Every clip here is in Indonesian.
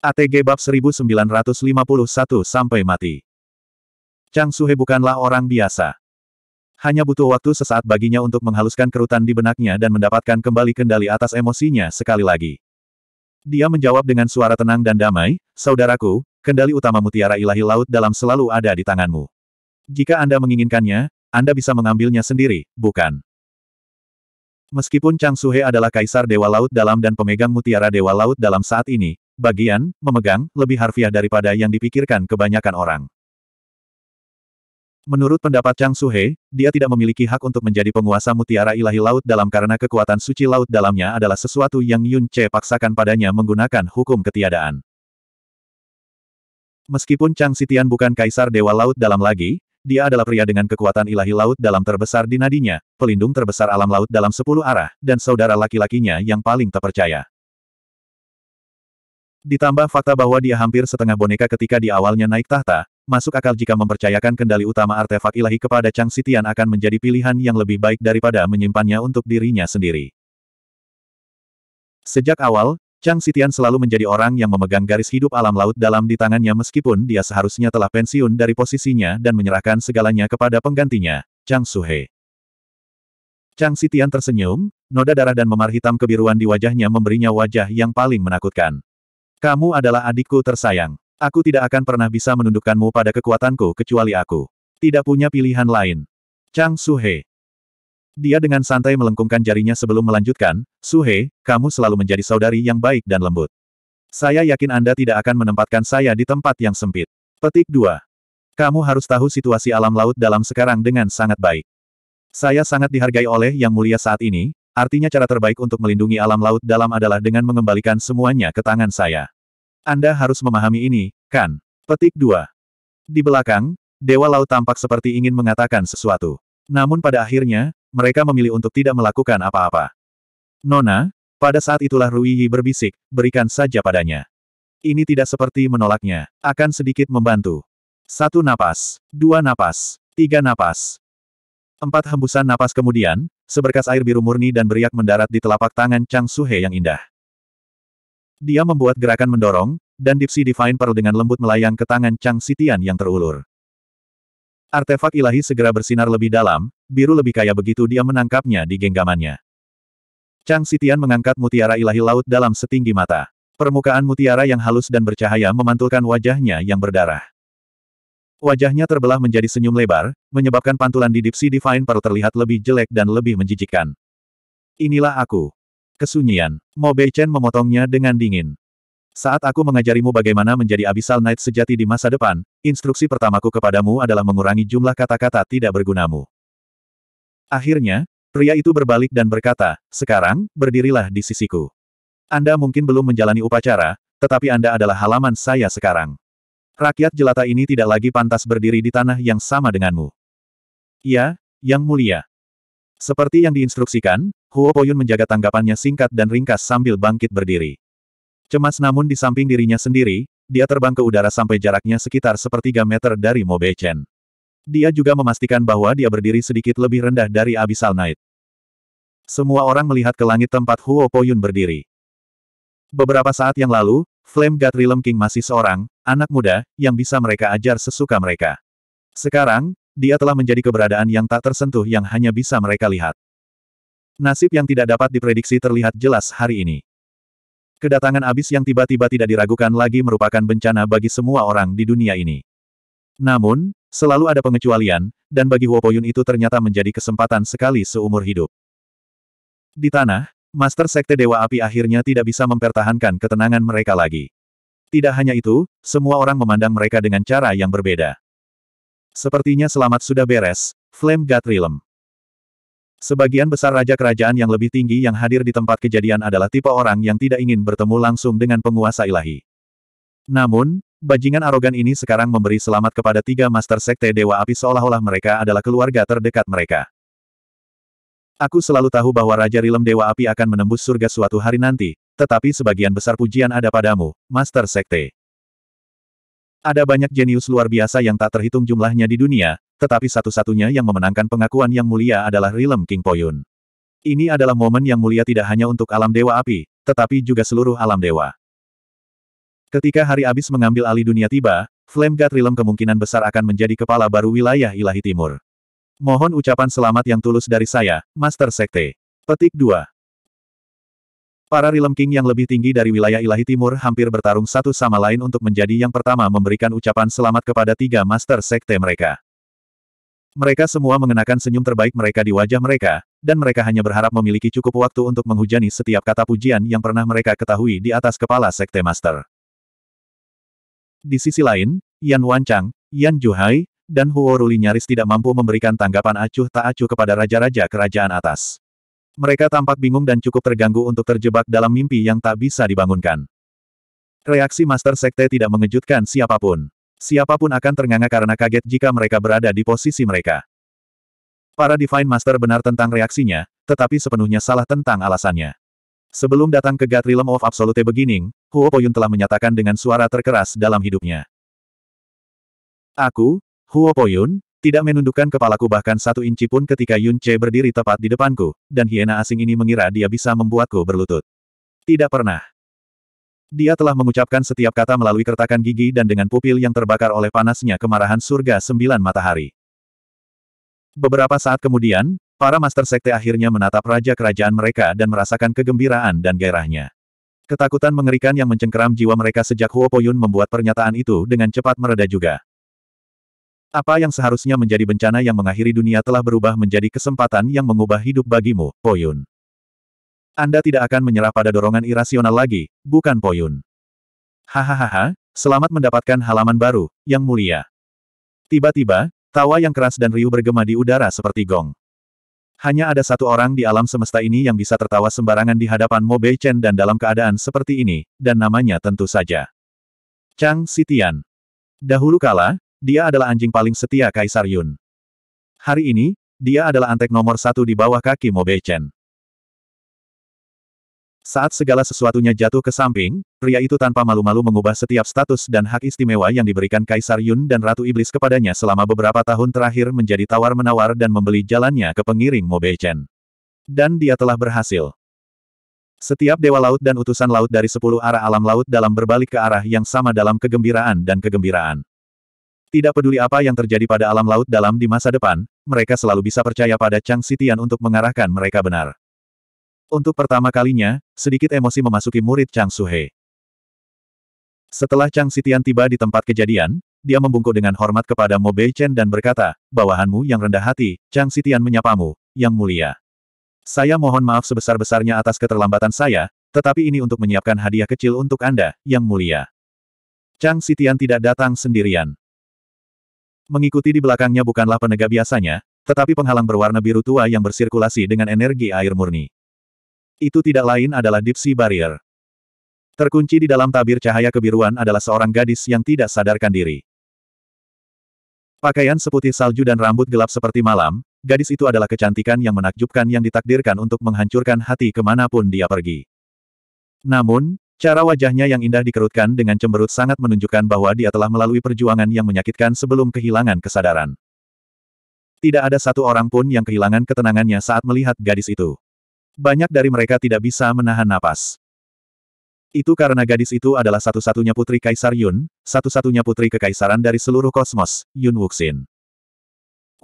ATG bab 1951 sampai mati. Chang Suhe bukanlah orang biasa. Hanya butuh waktu sesaat baginya untuk menghaluskan kerutan di benaknya dan mendapatkan kembali kendali atas emosinya sekali lagi. Dia menjawab dengan suara tenang dan damai, Saudaraku, kendali utama mutiara ilahi laut dalam selalu ada di tanganmu. Jika Anda menginginkannya, Anda bisa mengambilnya sendiri, bukan? Meskipun Chang Suhe adalah kaisar Dewa Laut Dalam dan pemegang mutiara Dewa Laut Dalam saat ini, bagian, memegang, lebih harfiah daripada yang dipikirkan kebanyakan orang. Menurut pendapat Chang Suhe, dia tidak memiliki hak untuk menjadi penguasa mutiara ilahi laut dalam karena kekuatan suci laut dalamnya adalah sesuatu yang Yun Che paksakan padanya menggunakan hukum ketiadaan. Meskipun Chang Sitian bukan kaisar dewa laut dalam lagi, dia adalah pria dengan kekuatan ilahi laut dalam terbesar di nadinya, pelindung terbesar alam laut dalam sepuluh arah, dan saudara laki-lakinya yang paling terpercaya. Ditambah fakta bahwa dia hampir setengah boneka ketika di awalnya naik tahta, masuk akal jika mempercayakan kendali utama artefak ilahi kepada Chang Sitian akan menjadi pilihan yang lebih baik daripada menyimpannya untuk dirinya sendiri. Sejak awal, Chang Sitian selalu menjadi orang yang memegang garis hidup alam laut dalam di tangannya meskipun dia seharusnya telah pensiun dari posisinya dan menyerahkan segalanya kepada penggantinya, Chang Suhe. Chang Sitian tersenyum, noda darah dan memar hitam kebiruan di wajahnya memberinya wajah yang paling menakutkan. Kamu adalah adikku tersayang. Aku tidak akan pernah bisa menundukkanmu pada kekuatanku kecuali aku. Tidak punya pilihan lain. Chang Suhe. Dia dengan santai melengkungkan jarinya sebelum melanjutkan, Suhe, kamu selalu menjadi saudari yang baik dan lembut. Saya yakin Anda tidak akan menempatkan saya di tempat yang sempit. Petik 2. Kamu harus tahu situasi alam laut dalam sekarang dengan sangat baik. Saya sangat dihargai oleh Yang Mulia saat ini, Artinya cara terbaik untuk melindungi alam laut dalam adalah dengan mengembalikan semuanya ke tangan saya. Anda harus memahami ini, kan? Petik 2. Di belakang, Dewa Laut tampak seperti ingin mengatakan sesuatu. Namun pada akhirnya, mereka memilih untuk tidak melakukan apa-apa. Nona, pada saat itulah Rui Yi berbisik, berikan saja padanya. Ini tidak seperti menolaknya, akan sedikit membantu. Satu napas, dua napas, tiga napas, Empat hembusan napas kemudian, seberkas air biru murni dan beriak mendarat di telapak tangan Chang Suhe yang indah. Dia membuat gerakan mendorong, dan dipsi Divine Pearl dengan lembut melayang ke tangan Chang Sitian yang terulur. Artefak ilahi segera bersinar lebih dalam, biru lebih kaya begitu dia menangkapnya di genggamannya. Chang Sitian mengangkat mutiara ilahi laut dalam setinggi mata. Permukaan mutiara yang halus dan bercahaya memantulkan wajahnya yang berdarah. Wajahnya terbelah menjadi senyum lebar, menyebabkan pantulan di Dipsy Divine Paru terlihat lebih jelek dan lebih menjijikkan. Inilah aku. Kesunyian. Mobe Chen memotongnya dengan dingin. Saat aku mengajarimu bagaimana menjadi Abyssal Knight sejati di masa depan, instruksi pertamaku kepadamu adalah mengurangi jumlah kata-kata tidak bergunamu. Akhirnya, pria itu berbalik dan berkata, sekarang, berdirilah di sisiku. Anda mungkin belum menjalani upacara, tetapi Anda adalah halaman saya sekarang. Rakyat jelata ini tidak lagi pantas berdiri di tanah yang sama denganmu. Ya, Yang Mulia. Seperti yang diinstruksikan, Huo Poyun menjaga tanggapannya singkat dan ringkas sambil bangkit berdiri. Cemas namun di samping dirinya sendiri, dia terbang ke udara sampai jaraknya sekitar sepertiga meter dari Mo Beichen. Dia juga memastikan bahwa dia berdiri sedikit lebih rendah dari Abyssal Knight. Semua orang melihat ke langit tempat Huo Poyun berdiri. Beberapa saat yang lalu, Flame God Realm King masih seorang, anak muda, yang bisa mereka ajar sesuka mereka. Sekarang, dia telah menjadi keberadaan yang tak tersentuh yang hanya bisa mereka lihat. Nasib yang tidak dapat diprediksi terlihat jelas hari ini. Kedatangan abis yang tiba-tiba tidak diragukan lagi merupakan bencana bagi semua orang di dunia ini. Namun, selalu ada pengecualian, dan bagi Huopoyun itu ternyata menjadi kesempatan sekali seumur hidup. Di tanah, Master Sekte Dewa Api akhirnya tidak bisa mempertahankan ketenangan mereka lagi. Tidak hanya itu, semua orang memandang mereka dengan cara yang berbeda. Sepertinya selamat sudah beres, Flame God Realm. Sebagian besar raja kerajaan yang lebih tinggi yang hadir di tempat kejadian adalah tipe orang yang tidak ingin bertemu langsung dengan penguasa ilahi. Namun, bajingan arogan ini sekarang memberi selamat kepada tiga master sekte Dewa Api seolah-olah mereka adalah keluarga terdekat mereka. Aku selalu tahu bahwa Raja Rilem Dewa Api akan menembus surga suatu hari nanti, tetapi sebagian besar pujian ada padamu, Master Sekte. Ada banyak jenius luar biasa yang tak terhitung jumlahnya di dunia, tetapi satu-satunya yang memenangkan pengakuan yang mulia adalah Rilem King Poyun. Ini adalah momen yang mulia tidak hanya untuk alam dewa api, tetapi juga seluruh alam dewa. Ketika hari abis mengambil alih dunia tiba, Flame God Rilem kemungkinan besar akan menjadi kepala baru wilayah ilahi timur. Mohon ucapan selamat yang tulus dari saya, Master Sekte. Petik 2. Para Rilem King yang lebih tinggi dari wilayah ilahi timur hampir bertarung satu sama lain untuk menjadi yang pertama memberikan ucapan selamat kepada tiga Master Sekte mereka. Mereka semua mengenakan senyum terbaik mereka di wajah mereka, dan mereka hanya berharap memiliki cukup waktu untuk menghujani setiap kata pujian yang pernah mereka ketahui di atas kepala Sekte Master. Di sisi lain, Yan Wancang, Yan Juhai, dan Huo Ruli nyaris tidak mampu memberikan tanggapan acuh tak acuh kepada raja-raja kerajaan atas. Mereka tampak bingung dan cukup terganggu untuk terjebak dalam mimpi yang tak bisa dibangunkan. Reaksi Master Sekte tidak mengejutkan siapapun. Siapapun akan ternganga karena kaget jika mereka berada di posisi mereka. Para Divine Master benar tentang reaksinya, tetapi sepenuhnya salah tentang alasannya. Sebelum datang ke God Realm of Absolute Beginning, Huo Poyun telah menyatakan dengan suara terkeras dalam hidupnya. Aku, Huo Poyun, tidak menundukkan kepalaku bahkan satu inci pun ketika Yun Che berdiri tepat di depanku, dan hiena asing ini mengira dia bisa membuatku berlutut. Tidak pernah. Dia telah mengucapkan setiap kata melalui kertakan gigi dan dengan pupil yang terbakar oleh panasnya kemarahan surga sembilan matahari. Beberapa saat kemudian, para Master Sekte akhirnya menatap Raja Kerajaan mereka dan merasakan kegembiraan dan gairahnya. Ketakutan mengerikan yang mencengkeram jiwa mereka sejak Huo Poyun membuat pernyataan itu dengan cepat mereda juga. Apa yang seharusnya menjadi bencana yang mengakhiri dunia telah berubah menjadi kesempatan yang mengubah hidup bagimu, Poyun. Anda tidak akan menyerah pada dorongan irasional lagi, bukan Poyun. Hahaha, selamat mendapatkan halaman baru, yang mulia. Tiba-tiba, tawa yang keras dan riuh bergema di udara seperti gong. Hanya ada satu orang di alam semesta ini yang bisa tertawa sembarangan di hadapan Mo Bei Chen dan dalam keadaan seperti ini, dan namanya tentu saja. Chang Sitian. Dahulu kala, dia adalah anjing paling setia Kaisar Yun. Hari ini, dia adalah antek nomor satu di bawah kaki Mo Beichen. Saat segala sesuatunya jatuh ke samping, pria itu tanpa malu-malu mengubah setiap status dan hak istimewa yang diberikan Kaisar Yun dan Ratu Iblis kepadanya selama beberapa tahun terakhir menjadi tawar-menawar dan membeli jalannya ke pengiring Mo Beichen. Dan dia telah berhasil. Setiap dewa laut dan utusan laut dari sepuluh arah alam laut dalam berbalik ke arah yang sama dalam kegembiraan dan kegembiraan. Tidak peduli apa yang terjadi pada alam laut dalam di masa depan, mereka selalu bisa percaya pada Chang Sitian untuk mengarahkan mereka benar. Untuk pertama kalinya, sedikit emosi memasuki murid Chang Suhe. Setelah Chang Sitian tiba di tempat kejadian, dia membungkuk dengan hormat kepada Mo Bei Chen dan berkata, bawahanmu yang rendah hati, Chang Sitian menyapamu, yang mulia. Saya mohon maaf sebesar-besarnya atas keterlambatan saya, tetapi ini untuk menyiapkan hadiah kecil untuk Anda, Yang Mulia. Chang Sitian tidak datang sendirian. Mengikuti di belakangnya bukanlah penegak biasanya, tetapi penghalang berwarna biru tua yang bersirkulasi dengan energi air murni. Itu tidak lain adalah Deep Sea Barrier. Terkunci di dalam tabir cahaya kebiruan adalah seorang gadis yang tidak sadarkan diri. Pakaian seputih salju dan rambut gelap seperti malam, gadis itu adalah kecantikan yang menakjubkan yang ditakdirkan untuk menghancurkan hati kemanapun dia pergi. Namun, Cara wajahnya yang indah dikerutkan dengan cemberut sangat menunjukkan bahwa dia telah melalui perjuangan yang menyakitkan sebelum kehilangan kesadaran. Tidak ada satu orang pun yang kehilangan ketenangannya saat melihat gadis itu. Banyak dari mereka tidak bisa menahan napas. Itu karena gadis itu adalah satu-satunya putri Kaisar Yun, satu-satunya putri kekaisaran dari seluruh kosmos, Yun Wuxin.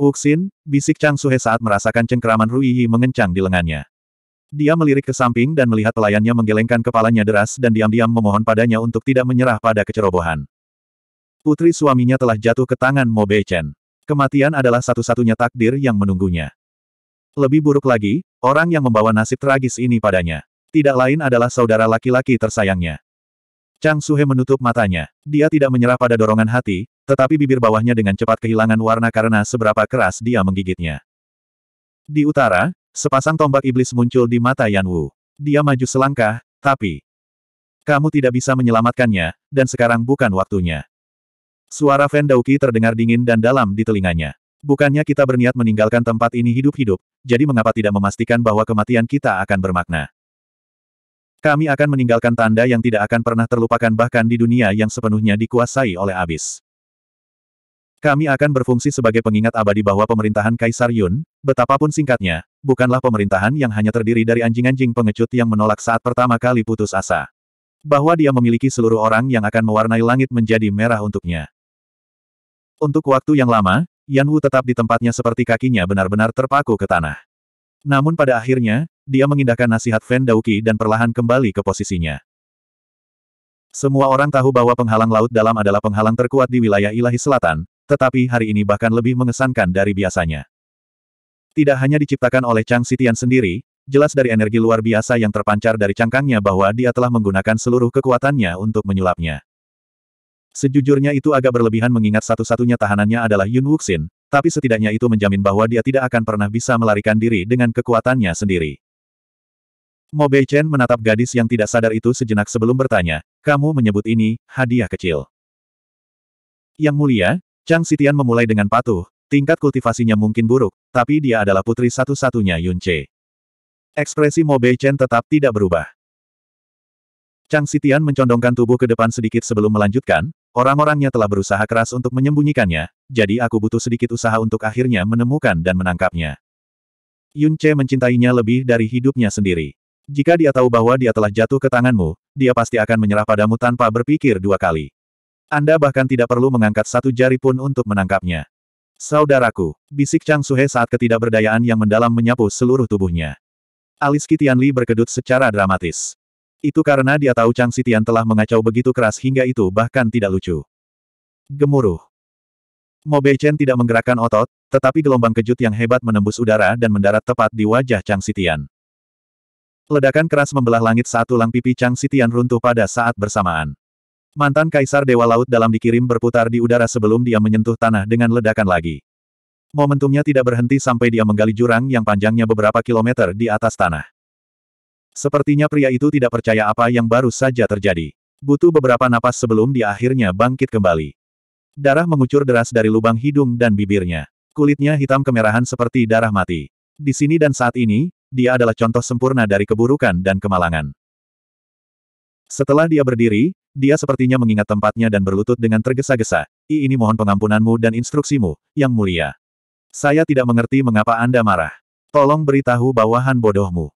Wuxin, bisik Chang Suhe saat merasakan cengkeraman Rui Yi mengencang di lengannya. Dia melirik ke samping dan melihat pelayannya menggelengkan kepalanya deras dan diam-diam memohon padanya untuk tidak menyerah pada kecerobohan. Putri suaminya telah jatuh ke tangan Mo Beichen. Kematian adalah satu-satunya takdir yang menunggunya. Lebih buruk lagi, orang yang membawa nasib tragis ini padanya. Tidak lain adalah saudara laki-laki tersayangnya. Chang Suhe menutup matanya. Dia tidak menyerah pada dorongan hati, tetapi bibir bawahnya dengan cepat kehilangan warna karena seberapa keras dia menggigitnya. Di utara, Sepasang tombak iblis muncul di mata Yan Wu. Dia maju selangkah, tapi... Kamu tidak bisa menyelamatkannya, dan sekarang bukan waktunya. Suara Fendauki terdengar dingin dan dalam di telinganya. Bukannya kita berniat meninggalkan tempat ini hidup-hidup, jadi mengapa tidak memastikan bahwa kematian kita akan bermakna? Kami akan meninggalkan tanda yang tidak akan pernah terlupakan bahkan di dunia yang sepenuhnya dikuasai oleh abis. Kami akan berfungsi sebagai pengingat abadi bahwa pemerintahan Kaisar Yun, betapapun singkatnya, bukanlah pemerintahan yang hanya terdiri dari anjing-anjing pengecut yang menolak saat pertama kali putus asa. Bahwa dia memiliki seluruh orang yang akan mewarnai langit menjadi merah untuknya. Untuk waktu yang lama, Yan Wu tetap di tempatnya seperti kakinya benar-benar terpaku ke tanah. Namun pada akhirnya, dia mengindahkan nasihat Fen Dauki dan perlahan kembali ke posisinya. Semua orang tahu bahwa penghalang laut dalam adalah penghalang terkuat di wilayah ilahi selatan, tetapi hari ini bahkan lebih mengesankan dari biasanya. Tidak hanya diciptakan oleh Chang Sitian sendiri, jelas dari energi luar biasa yang terpancar dari cangkangnya bahwa dia telah menggunakan seluruh kekuatannya untuk menyulapnya. Sejujurnya itu agak berlebihan mengingat satu-satunya tahanannya adalah Yun Wuxin, tapi setidaknya itu menjamin bahwa dia tidak akan pernah bisa melarikan diri dengan kekuatannya sendiri. Mo Bei Chen menatap gadis yang tidak sadar itu sejenak sebelum bertanya, kamu menyebut ini, hadiah kecil. Yang mulia, Chang Sitian memulai dengan patuh, tingkat kultivasinya mungkin buruk, tapi dia adalah putri satu-satunya Yun Che. Ekspresi Mo Bei Chen tetap tidak berubah. Chang Sitian mencondongkan tubuh ke depan sedikit sebelum melanjutkan, orang-orangnya telah berusaha keras untuk menyembunyikannya, jadi aku butuh sedikit usaha untuk akhirnya menemukan dan menangkapnya. Yun Che mencintainya lebih dari hidupnya sendiri. Jika dia tahu bahwa dia telah jatuh ke tanganmu, dia pasti akan menyerah padamu tanpa berpikir dua kali. Anda bahkan tidak perlu mengangkat satu jari pun untuk menangkapnya. Saudaraku, bisik Chang Suhe saat ketidakberdayaan yang mendalam menyapu seluruh tubuhnya. Alis Kitian Li berkedut secara dramatis. Itu karena dia tahu Chang Sitian telah mengacau begitu keras hingga itu bahkan tidak lucu. Gemuruh. Mo Beichen tidak menggerakkan otot, tetapi gelombang kejut yang hebat menembus udara dan mendarat tepat di wajah Chang Sitian. Ledakan keras membelah langit saat tulang pipi Chang Sitian runtuh pada saat bersamaan. Mantan Kaisar Dewa Laut dalam dikirim berputar di udara sebelum dia menyentuh tanah dengan ledakan lagi. Momentumnya tidak berhenti sampai dia menggali jurang yang panjangnya beberapa kilometer di atas tanah. Sepertinya pria itu tidak percaya apa yang baru saja terjadi. Butuh beberapa napas sebelum dia akhirnya bangkit kembali. Darah mengucur deras dari lubang hidung dan bibirnya. Kulitnya hitam kemerahan seperti darah mati. Di sini dan saat ini, dia adalah contoh sempurna dari keburukan dan kemalangan. Setelah dia berdiri, dia sepertinya mengingat tempatnya dan berlutut dengan tergesa-gesa. I ini mohon pengampunanmu dan instruksimu, yang mulia. Saya tidak mengerti mengapa Anda marah. Tolong beritahu bawahan bodohmu.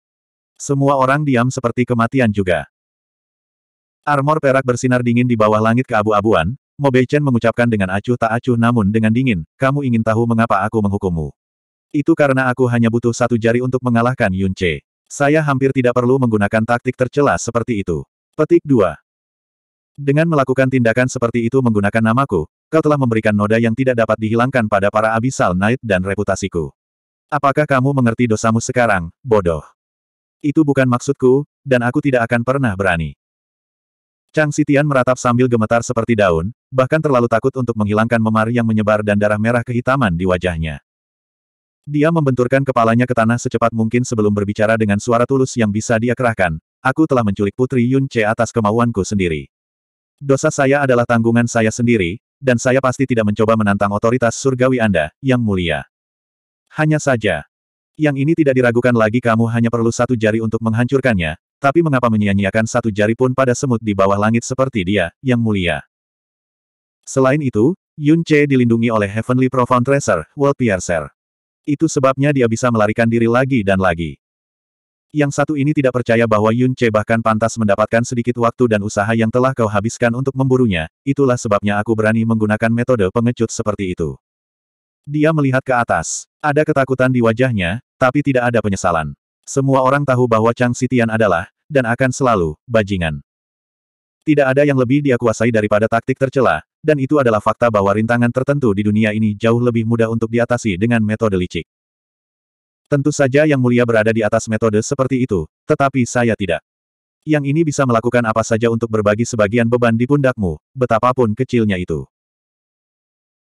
Semua orang diam seperti kematian juga. Armor perak bersinar dingin di bawah langit keabu-abuan, Beichen mengucapkan dengan acuh tak acuh namun dengan dingin, kamu ingin tahu mengapa aku menghukummu. Itu karena aku hanya butuh satu jari untuk mengalahkan Yun Saya hampir tidak perlu menggunakan taktik tercela seperti itu. Petik 2. Dengan melakukan tindakan seperti itu menggunakan namaku, kau telah memberikan noda yang tidak dapat dihilangkan pada para abisal Knight dan reputasiku. Apakah kamu mengerti dosamu sekarang, bodoh? Itu bukan maksudku, dan aku tidak akan pernah berani. Chang Sitian meratap sambil gemetar seperti daun, bahkan terlalu takut untuk menghilangkan memar yang menyebar dan darah merah kehitaman di wajahnya. Dia membenturkan kepalanya ke tanah secepat mungkin sebelum berbicara dengan suara tulus yang bisa dia kerahkan. Aku telah menculik Putri Yun Che atas kemauanku sendiri. Dosa saya adalah tanggungan saya sendiri, dan saya pasti tidak mencoba menantang otoritas surgawi Anda, yang mulia. Hanya saja. Yang ini tidak diragukan lagi kamu hanya perlu satu jari untuk menghancurkannya, tapi mengapa menyia-nyiakan satu jari pun pada semut di bawah langit seperti dia, yang mulia. Selain itu, Yun Che dilindungi oleh Heavenly Profound Tracer, World Piercer. Itu sebabnya dia bisa melarikan diri lagi dan lagi. Yang satu ini tidak percaya bahwa Yun Che bahkan pantas mendapatkan sedikit waktu dan usaha yang telah kau habiskan untuk memburunya, itulah sebabnya aku berani menggunakan metode pengecut seperti itu. Dia melihat ke atas. Ada ketakutan di wajahnya, tapi tidak ada penyesalan. Semua orang tahu bahwa Chang Sitian adalah, dan akan selalu, bajingan. Tidak ada yang lebih dia kuasai daripada taktik tercela, dan itu adalah fakta bahwa rintangan tertentu di dunia ini jauh lebih mudah untuk diatasi dengan metode licik. Tentu saja Yang Mulia berada di atas metode seperti itu, tetapi saya tidak. Yang ini bisa melakukan apa saja untuk berbagi sebagian beban di pundakmu, betapapun kecilnya itu.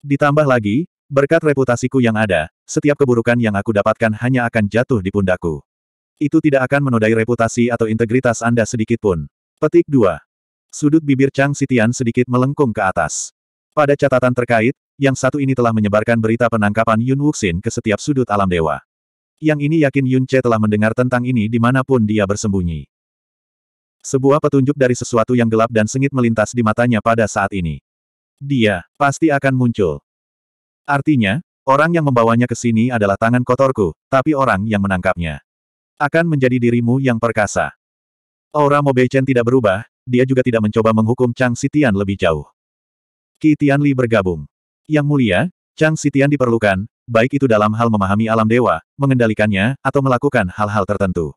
Ditambah lagi, berkat reputasiku yang ada, setiap keburukan yang aku dapatkan hanya akan jatuh di pundakku. Itu tidak akan menodai reputasi atau integritas Anda sedikitpun. Petik 2. Sudut bibir Chang Sitian sedikit melengkung ke atas. Pada catatan terkait, yang satu ini telah menyebarkan berita penangkapan Yun Wuxin ke setiap sudut alam dewa. Yang ini yakin Yun Che telah mendengar tentang ini dimanapun dia bersembunyi. Sebuah petunjuk dari sesuatu yang gelap dan sengit melintas di matanya pada saat ini. Dia, pasti akan muncul. Artinya, orang yang membawanya ke sini adalah tangan kotorku, tapi orang yang menangkapnya. Akan menjadi dirimu yang perkasa. Aura Chen tidak berubah, dia juga tidak mencoba menghukum Chang Sitian lebih jauh. Tian Li bergabung. Yang mulia, Chang Sitian diperlukan, baik itu dalam hal memahami alam dewa, mengendalikannya, atau melakukan hal-hal tertentu.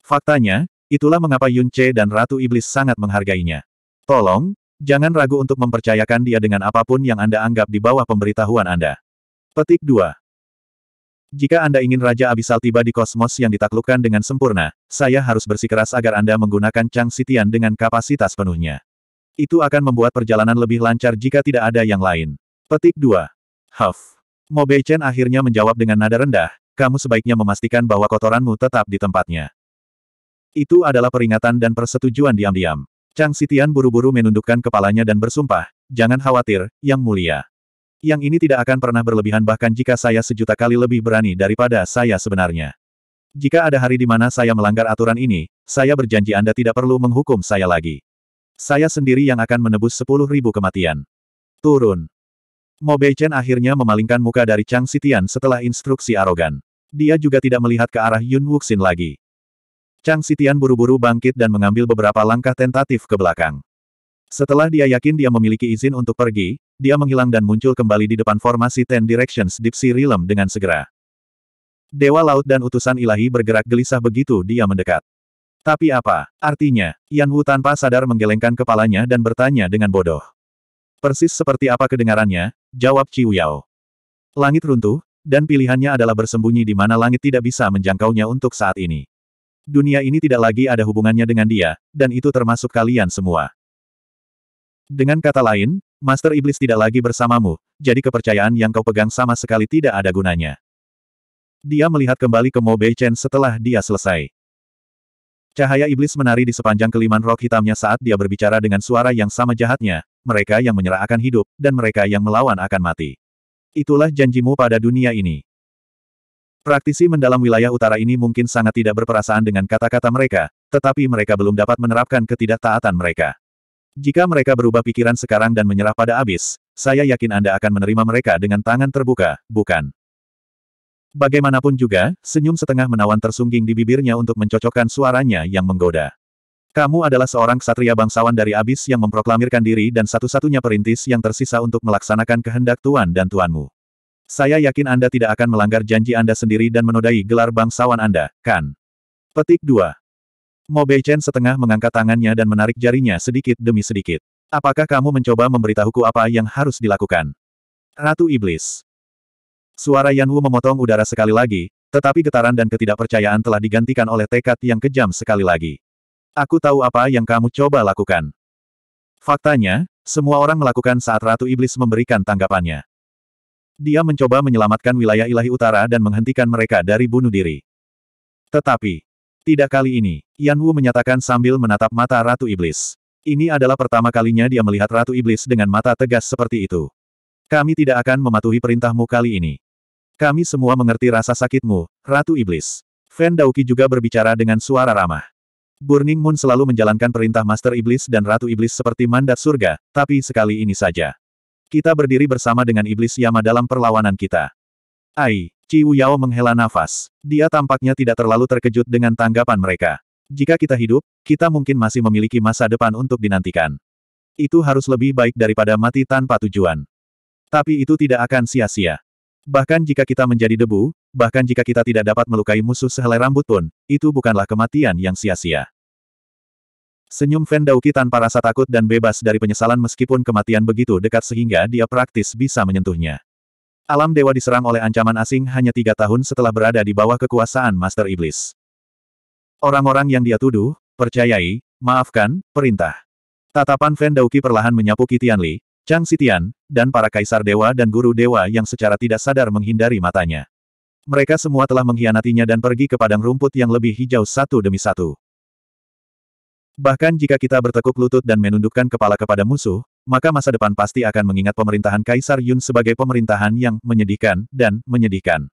Faktanya, itulah mengapa Yun Che dan Ratu Iblis sangat menghargainya. Tolong, jangan ragu untuk mempercayakan dia dengan apapun yang Anda anggap di bawah pemberitahuan Anda. Petik 2. Jika Anda ingin Raja Abisal tiba di kosmos yang ditaklukkan dengan sempurna, saya harus bersikeras agar Anda menggunakan Chang Sitian dengan kapasitas penuhnya. Itu akan membuat perjalanan lebih lancar jika tidak ada yang lain. Petik 2. Huff. Bei Chen akhirnya menjawab dengan nada rendah, kamu sebaiknya memastikan bahwa kotoranmu tetap di tempatnya. Itu adalah peringatan dan persetujuan diam-diam. Chang Sitian buru-buru menundukkan kepalanya dan bersumpah, jangan khawatir, yang mulia. Yang ini tidak akan pernah berlebihan bahkan jika saya sejuta kali lebih berani daripada saya sebenarnya. Jika ada hari di mana saya melanggar aturan ini, saya berjanji Anda tidak perlu menghukum saya lagi. Saya sendiri yang akan menebus sepuluh ribu kematian. Turun. Mo Beichen akhirnya memalingkan muka dari Chang Sitian setelah instruksi arogan. Dia juga tidak melihat ke arah Yun Wuxin lagi. Chang Sitian buru-buru bangkit dan mengambil beberapa langkah tentatif ke belakang. Setelah dia yakin dia memiliki izin untuk pergi, dia menghilang dan muncul kembali di depan formasi Ten Directions Deep Sea Realm dengan segera. Dewa Laut dan utusan ilahi bergerak gelisah begitu dia mendekat. Tapi apa? Artinya, Yan Wu tanpa sadar menggelengkan kepalanya dan bertanya dengan bodoh. Persis seperti apa kedengarannya, jawab Qiu Yao. Langit runtuh, dan pilihannya adalah bersembunyi di mana langit tidak bisa menjangkaunya untuk saat ini. Dunia ini tidak lagi ada hubungannya dengan dia, dan itu termasuk kalian semua. Dengan kata lain, Master Iblis tidak lagi bersamamu, jadi kepercayaan yang kau pegang sama sekali tidak ada gunanya. Dia melihat kembali ke Mo Bei Chen setelah dia selesai. Cahaya iblis menari di sepanjang keliman rok hitamnya saat dia berbicara dengan suara yang sama jahatnya, mereka yang menyerah akan hidup, dan mereka yang melawan akan mati. Itulah janjimu pada dunia ini. Praktisi mendalam wilayah utara ini mungkin sangat tidak berperasaan dengan kata-kata mereka, tetapi mereka belum dapat menerapkan ketidaktaatan mereka. Jika mereka berubah pikiran sekarang dan menyerah pada abis, saya yakin Anda akan menerima mereka dengan tangan terbuka, bukan? Bagaimanapun juga, senyum setengah menawan tersungging di bibirnya untuk mencocokkan suaranya yang menggoda. Kamu adalah seorang ksatria bangsawan dari Abis yang memproklamirkan diri dan satu-satunya perintis yang tersisa untuk melaksanakan kehendak Tuan dan Tuanmu. Saya yakin Anda tidak akan melanggar janji Anda sendiri dan menodai gelar bangsawan Anda, kan? Petik 2. Bei Chen setengah mengangkat tangannya dan menarik jarinya sedikit demi sedikit. Apakah kamu mencoba memberitahuku apa yang harus dilakukan? Ratu Iblis. Suara Yan Wu memotong udara sekali lagi, tetapi getaran dan ketidakpercayaan telah digantikan oleh tekad yang kejam sekali lagi. Aku tahu apa yang kamu coba lakukan. Faktanya, semua orang melakukan saat Ratu Iblis memberikan tanggapannya. Dia mencoba menyelamatkan wilayah ilahi utara dan menghentikan mereka dari bunuh diri. Tetapi, tidak kali ini, Yan Wu menyatakan sambil menatap mata Ratu Iblis. Ini adalah pertama kalinya dia melihat Ratu Iblis dengan mata tegas seperti itu. Kami tidak akan mematuhi perintahmu kali ini. Kami semua mengerti rasa sakitmu, Ratu Iblis. Fan Dauki juga berbicara dengan suara ramah. Burning Moon selalu menjalankan perintah Master Iblis dan Ratu Iblis seperti mandat surga, tapi sekali ini saja. Kita berdiri bersama dengan Iblis Yama dalam perlawanan kita. Ai, Ciu Yao menghela nafas. Dia tampaknya tidak terlalu terkejut dengan tanggapan mereka. Jika kita hidup, kita mungkin masih memiliki masa depan untuk dinantikan. Itu harus lebih baik daripada mati tanpa tujuan. Tapi itu tidak akan sia-sia. Bahkan jika kita menjadi debu, bahkan jika kita tidak dapat melukai musuh sehelai rambut pun, itu bukanlah kematian yang sia-sia. Senyum Dauki tanpa rasa takut dan bebas dari penyesalan meskipun kematian begitu dekat sehingga dia praktis bisa menyentuhnya. Alam dewa diserang oleh ancaman asing hanya tiga tahun setelah berada di bawah kekuasaan Master Iblis. Orang-orang yang dia tuduh, percayai, maafkan, perintah. Tatapan Dauki perlahan menyapu Kitianli, Chang Sitian, dan para kaisar dewa dan guru dewa yang secara tidak sadar menghindari matanya. Mereka semua telah mengkhianatinya dan pergi ke padang rumput yang lebih hijau satu demi satu. Bahkan jika kita bertekuk lutut dan menundukkan kepala kepada musuh, maka masa depan pasti akan mengingat pemerintahan Kaisar Yun sebagai pemerintahan yang menyedihkan dan menyedihkan.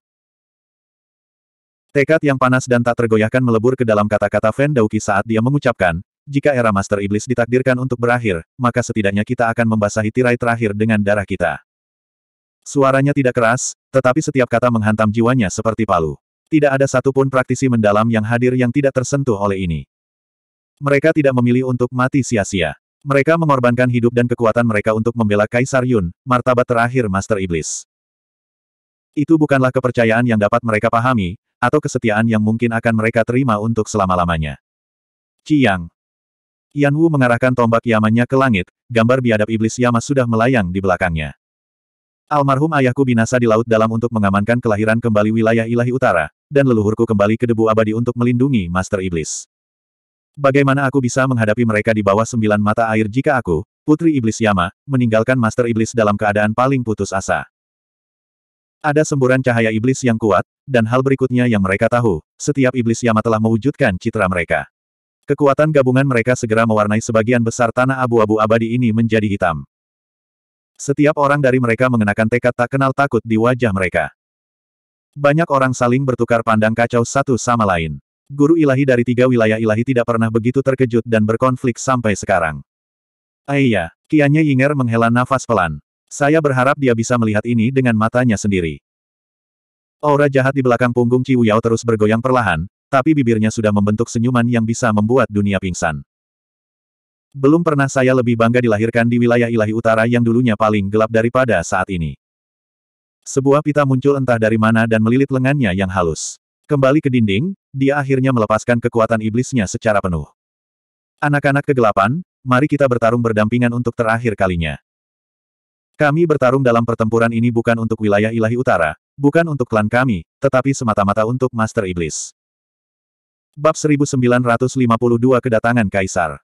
Tekad yang panas dan tak tergoyahkan melebur ke dalam kata-kata Fen Dauqi saat dia mengucapkan, jika era Master Iblis ditakdirkan untuk berakhir, maka setidaknya kita akan membasahi tirai terakhir dengan darah kita. Suaranya tidak keras, tetapi setiap kata menghantam jiwanya seperti palu. Tidak ada satupun praktisi mendalam yang hadir yang tidak tersentuh oleh ini. Mereka tidak memilih untuk mati sia-sia. Mereka mengorbankan hidup dan kekuatan mereka untuk membela Kaisar Yun, martabat terakhir Master Iblis. Itu bukanlah kepercayaan yang dapat mereka pahami, atau kesetiaan yang mungkin akan mereka terima untuk selama-lamanya. Ciyang, Yan Wu mengarahkan tombak Yamannya ke langit, gambar biadab iblis Yama sudah melayang di belakangnya. Almarhum ayahku binasa di laut dalam untuk mengamankan kelahiran kembali wilayah ilahi utara, dan leluhurku kembali ke debu abadi untuk melindungi Master Iblis. Bagaimana aku bisa menghadapi mereka di bawah sembilan mata air jika aku, Putri Iblis Yama, meninggalkan Master Iblis dalam keadaan paling putus asa? Ada semburan cahaya iblis yang kuat, dan hal berikutnya yang mereka tahu, setiap iblis Yama telah mewujudkan citra mereka. Kekuatan gabungan mereka segera mewarnai sebagian besar tanah abu-abu abadi ini menjadi hitam. Setiap orang dari mereka mengenakan tekad tak kenal takut di wajah mereka. Banyak orang saling bertukar pandang kacau satu sama lain. Guru ilahi dari tiga wilayah ilahi tidak pernah begitu terkejut dan berkonflik sampai sekarang. Aiyah, eh kianya Yinger menghela nafas pelan. Saya berharap dia bisa melihat ini dengan matanya sendiri. Aura jahat di belakang punggung Ciu Yao terus bergoyang perlahan, tapi bibirnya sudah membentuk senyuman yang bisa membuat dunia pingsan. Belum pernah saya lebih bangga dilahirkan di wilayah ilahi utara yang dulunya paling gelap daripada saat ini. Sebuah pita muncul entah dari mana dan melilit lengannya yang halus. Kembali ke dinding, dia akhirnya melepaskan kekuatan iblisnya secara penuh. Anak-anak kegelapan, mari kita bertarung berdampingan untuk terakhir kalinya. Kami bertarung dalam pertempuran ini bukan untuk wilayah ilahi utara, bukan untuk klan kami, tetapi semata-mata untuk Master Iblis. Bab 1952 Kedatangan Kaisar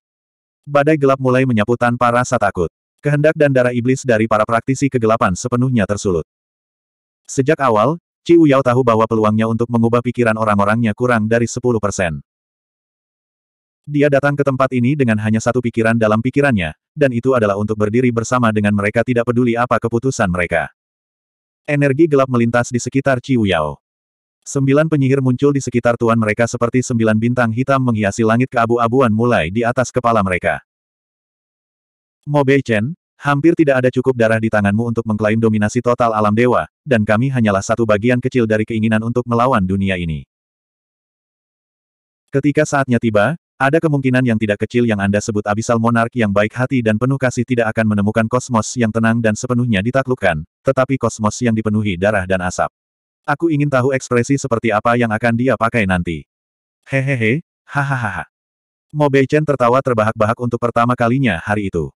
Badai gelap mulai menyapu tanpa rasa takut. Kehendak dan darah iblis dari para praktisi kegelapan sepenuhnya tersulut. Sejak awal, Ci Uyao tahu bahwa peluangnya untuk mengubah pikiran orang-orangnya kurang dari 10 persen. Dia datang ke tempat ini dengan hanya satu pikiran dalam pikirannya, dan itu adalah untuk berdiri bersama dengan mereka tidak peduli apa keputusan mereka. Energi gelap melintas di sekitar Ci Uyao. Sembilan penyihir muncul di sekitar tuan mereka seperti sembilan bintang hitam menghiasi langit keabu-abuan mulai di atas kepala mereka. Bei Chen, hampir tidak ada cukup darah di tanganmu untuk mengklaim dominasi total alam dewa, dan kami hanyalah satu bagian kecil dari keinginan untuk melawan dunia ini. Ketika saatnya tiba, ada kemungkinan yang tidak kecil yang Anda sebut abisal monark yang baik hati dan penuh kasih tidak akan menemukan kosmos yang tenang dan sepenuhnya ditaklukkan, tetapi kosmos yang dipenuhi darah dan asap. Aku ingin tahu ekspresi seperti apa yang akan dia pakai nanti. Hehehe, hahaha. Mo Beichen tertawa terbahak-bahak untuk pertama kalinya hari itu.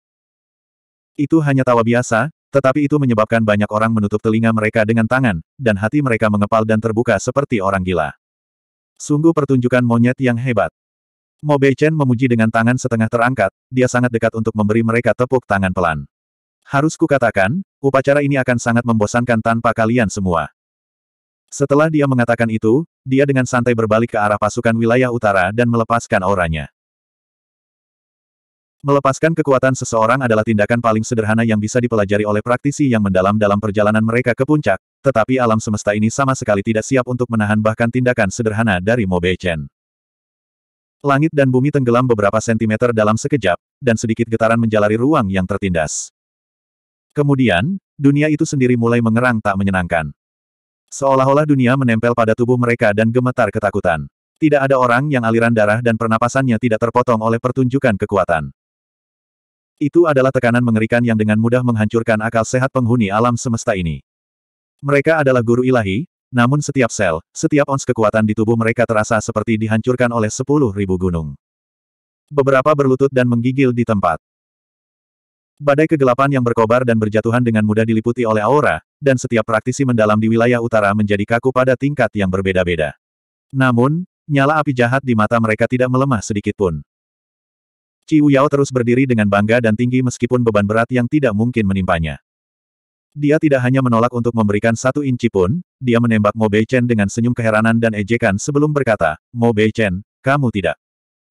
Itu hanya tawa biasa, tetapi itu menyebabkan banyak orang menutup telinga mereka dengan tangan, dan hati mereka mengepal dan terbuka seperti orang gila. Sungguh pertunjukan monyet yang hebat. Mo Beichen memuji dengan tangan setengah terangkat, dia sangat dekat untuk memberi mereka tepuk tangan pelan. Harus kukatakan, upacara ini akan sangat membosankan tanpa kalian semua. Setelah dia mengatakan itu, dia dengan santai berbalik ke arah pasukan wilayah utara dan melepaskan auranya. Melepaskan kekuatan seseorang adalah tindakan paling sederhana yang bisa dipelajari oleh praktisi yang mendalam dalam perjalanan mereka ke puncak, tetapi alam semesta ini sama sekali tidak siap untuk menahan bahkan tindakan sederhana dari Bei Chen. Langit dan bumi tenggelam beberapa sentimeter dalam sekejap, dan sedikit getaran menjalari ruang yang tertindas. Kemudian, dunia itu sendiri mulai mengerang tak menyenangkan. Seolah-olah dunia menempel pada tubuh mereka dan gemetar ketakutan. Tidak ada orang yang aliran darah dan pernapasannya tidak terpotong oleh pertunjukan kekuatan. Itu adalah tekanan mengerikan yang dengan mudah menghancurkan akal sehat penghuni alam semesta ini. Mereka adalah guru ilahi, namun setiap sel, setiap ons kekuatan di tubuh mereka terasa seperti dihancurkan oleh sepuluh ribu gunung. Beberapa berlutut dan menggigil di tempat. Badai kegelapan yang berkobar dan berjatuhan dengan mudah diliputi oleh aura, dan setiap praktisi mendalam di wilayah utara menjadi kaku pada tingkat yang berbeda-beda. Namun, nyala api jahat di mata mereka tidak melemah sedikit pun. Ciu Yao terus berdiri dengan bangga dan tinggi meskipun beban berat yang tidak mungkin menimpanya. Dia tidak hanya menolak untuk memberikan satu inci pun, dia menembak Mo Bei Chen dengan senyum keheranan dan ejekan sebelum berkata, Mo Bei Chen, kamu tidak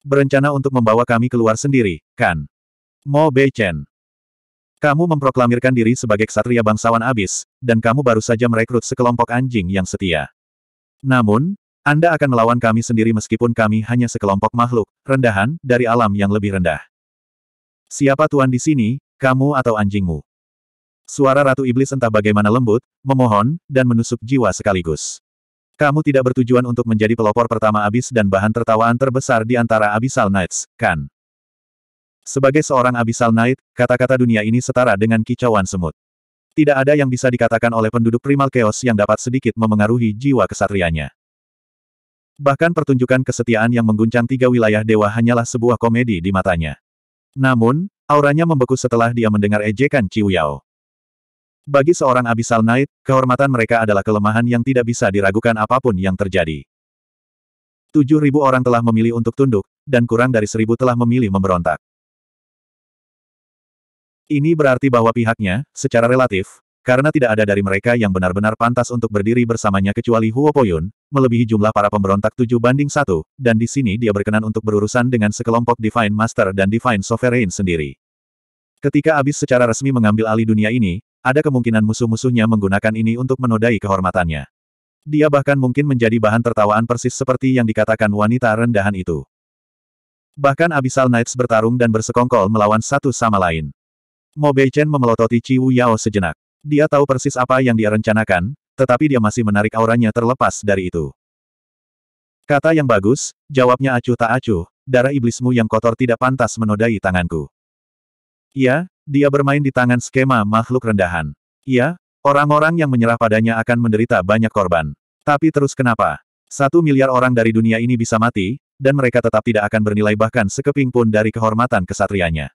berencana untuk membawa kami keluar sendiri, kan? Mo Bei Chen, kamu memproklamirkan diri sebagai ksatria bangsawan abis, dan kamu baru saja merekrut sekelompok anjing yang setia. Namun, Anda akan melawan kami sendiri meskipun kami hanya sekelompok makhluk, rendahan, dari alam yang lebih rendah. Siapa tuan di sini, kamu atau anjingmu? Suara Ratu Iblis entah bagaimana lembut, memohon, dan menusuk jiwa sekaligus. Kamu tidak bertujuan untuk menjadi pelopor pertama abis dan bahan tertawaan terbesar di antara Abyssal Knights, kan? Sebagai seorang abisal knight, kata-kata dunia ini setara dengan kicauan semut. Tidak ada yang bisa dikatakan oleh penduduk primal chaos yang dapat sedikit memengaruhi jiwa kesatrianya. Bahkan pertunjukan kesetiaan yang mengguncang tiga wilayah dewa hanyalah sebuah komedi di matanya. Namun, auranya membeku setelah dia mendengar ejekan Ciuyao. Bagi seorang abisal knight, kehormatan mereka adalah kelemahan yang tidak bisa diragukan apapun yang terjadi. Tujuh ribu orang telah memilih untuk tunduk, dan kurang dari seribu telah memilih memberontak. Ini berarti bahwa pihaknya, secara relatif, karena tidak ada dari mereka yang benar-benar pantas untuk berdiri bersamanya kecuali Huo Poyun, melebihi jumlah para pemberontak 7 banding satu, dan di sini dia berkenan untuk berurusan dengan sekelompok Divine Master dan Divine Sovereign sendiri. Ketika Abis secara resmi mengambil alih dunia ini, ada kemungkinan musuh-musuhnya menggunakan ini untuk menodai kehormatannya. Dia bahkan mungkin menjadi bahan tertawaan persis seperti yang dikatakan wanita rendahan itu. Bahkan Abyssal Knights bertarung dan bersekongkol melawan satu sama lain. Mo Chen memelototi Ciwu Yao sejenak. Dia tahu persis apa yang dia rencanakan, tetapi dia masih menarik auranya terlepas dari itu. Kata yang bagus, jawabnya acuh tak acuh, darah iblismu yang kotor tidak pantas menodai tanganku. Iya, dia bermain di tangan skema makhluk rendahan. Iya, orang-orang yang menyerah padanya akan menderita banyak korban. Tapi terus kenapa? Satu miliar orang dari dunia ini bisa mati, dan mereka tetap tidak akan bernilai bahkan sekeping pun dari kehormatan kesatrianya.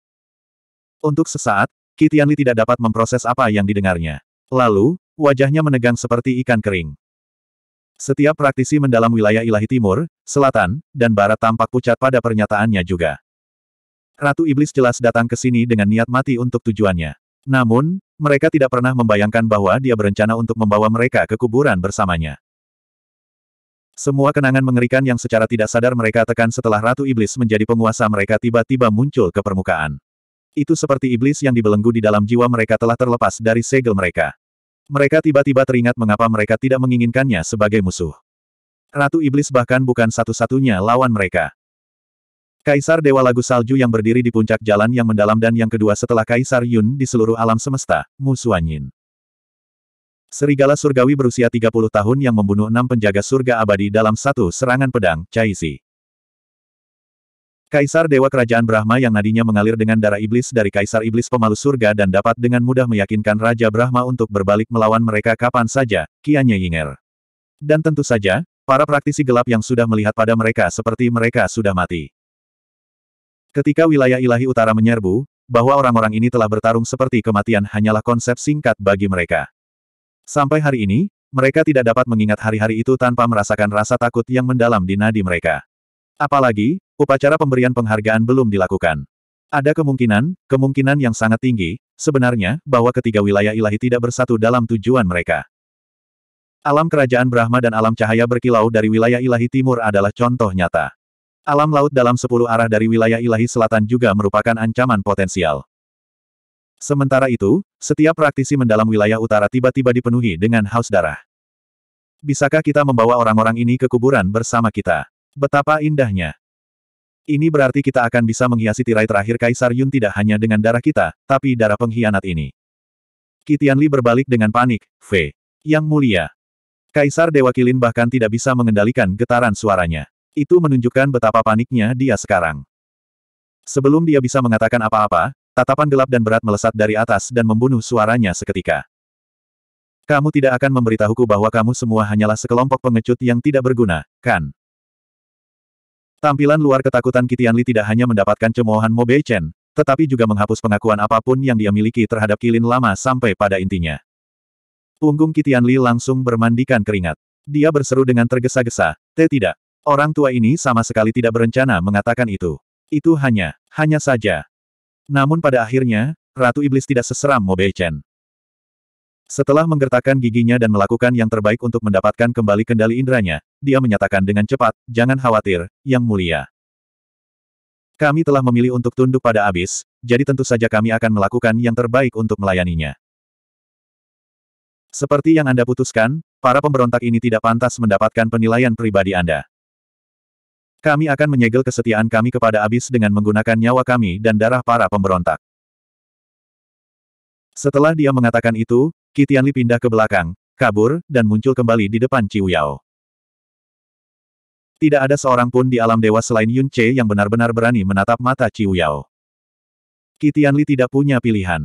Untuk sesaat, Kitianli tidak dapat memproses apa yang didengarnya. Lalu, wajahnya menegang seperti ikan kering. Setiap praktisi mendalam wilayah ilahi timur, selatan, dan barat tampak pucat pada pernyataannya juga. Ratu Iblis jelas datang ke sini dengan niat mati untuk tujuannya. Namun, mereka tidak pernah membayangkan bahwa dia berencana untuk membawa mereka ke kuburan bersamanya. Semua kenangan mengerikan yang secara tidak sadar mereka tekan setelah Ratu Iblis menjadi penguasa mereka tiba-tiba muncul ke permukaan. Itu seperti iblis yang dibelenggu di dalam jiwa mereka telah terlepas dari segel mereka. Mereka tiba-tiba teringat mengapa mereka tidak menginginkannya sebagai musuh. Ratu Iblis bahkan bukan satu-satunya lawan mereka. Kaisar Dewa Lagu Salju yang berdiri di puncak jalan yang mendalam dan yang kedua setelah Kaisar Yun di seluruh alam semesta, Musuanyin. Serigala surgawi berusia 30 tahun yang membunuh enam penjaga surga abadi dalam satu serangan pedang, Si. Kaisar Dewa Kerajaan Brahma yang nadinya mengalir dengan darah iblis dari Kaisar Iblis Pemalu Surga dan dapat dengan mudah meyakinkan Raja Brahma untuk berbalik melawan mereka kapan saja, kianya Yinger. Dan tentu saja, para praktisi gelap yang sudah melihat pada mereka seperti mereka sudah mati. Ketika wilayah ilahi utara menyerbu, bahwa orang-orang ini telah bertarung seperti kematian hanyalah konsep singkat bagi mereka. Sampai hari ini, mereka tidak dapat mengingat hari-hari itu tanpa merasakan rasa takut yang mendalam di nadi mereka. Apalagi, Upacara pemberian penghargaan belum dilakukan. Ada kemungkinan, kemungkinan yang sangat tinggi, sebenarnya, bahwa ketiga wilayah ilahi tidak bersatu dalam tujuan mereka. Alam kerajaan Brahma dan alam cahaya berkilau dari wilayah ilahi timur adalah contoh nyata. Alam laut dalam sepuluh arah dari wilayah ilahi selatan juga merupakan ancaman potensial. Sementara itu, setiap praktisi mendalam wilayah utara tiba-tiba dipenuhi dengan haus darah. Bisakah kita membawa orang-orang ini ke kuburan bersama kita? Betapa indahnya! Ini berarti kita akan bisa menghiasi tirai terakhir Kaisar Yun tidak hanya dengan darah kita, tapi darah pengkhianat ini. Li berbalik dengan panik, V. Yang mulia. Kaisar Dewa Kilin bahkan tidak bisa mengendalikan getaran suaranya. Itu menunjukkan betapa paniknya dia sekarang. Sebelum dia bisa mengatakan apa-apa, tatapan gelap dan berat melesat dari atas dan membunuh suaranya seketika. Kamu tidak akan memberitahuku bahwa kamu semua hanyalah sekelompok pengecut yang tidak berguna, kan? Tampilan luar ketakutan Kitianli tidak hanya mendapatkan cemoohan Mo Bei Chen, tetapi juga menghapus pengakuan apapun yang dia miliki terhadap Kilin Lama sampai pada intinya. Punggung Kitianli langsung bermandikan keringat. Dia berseru dengan tergesa-gesa, Teh tidak. Orang tua ini sama sekali tidak berencana mengatakan itu. Itu hanya, hanya saja. Namun pada akhirnya, Ratu Iblis tidak seseram Mo Bei Chen. Setelah menggertakkan giginya dan melakukan yang terbaik untuk mendapatkan kembali kendali inderanya, dia menyatakan dengan cepat, jangan khawatir, yang mulia. Kami telah memilih untuk tunduk pada Abis, jadi tentu saja kami akan melakukan yang terbaik untuk melayaninya. Seperti yang Anda putuskan, para pemberontak ini tidak pantas mendapatkan penilaian pribadi Anda. Kami akan menyegel kesetiaan kami kepada Abis dengan menggunakan nyawa kami dan darah para pemberontak. Setelah dia mengatakan itu, Kitianli pindah ke belakang, kabur, dan muncul kembali di depan Ciu Yao. Tidak ada seorang pun di alam dewa selain Yun Che yang benar-benar berani menatap mata Ciu Yao. Kitianli tidak punya pilihan.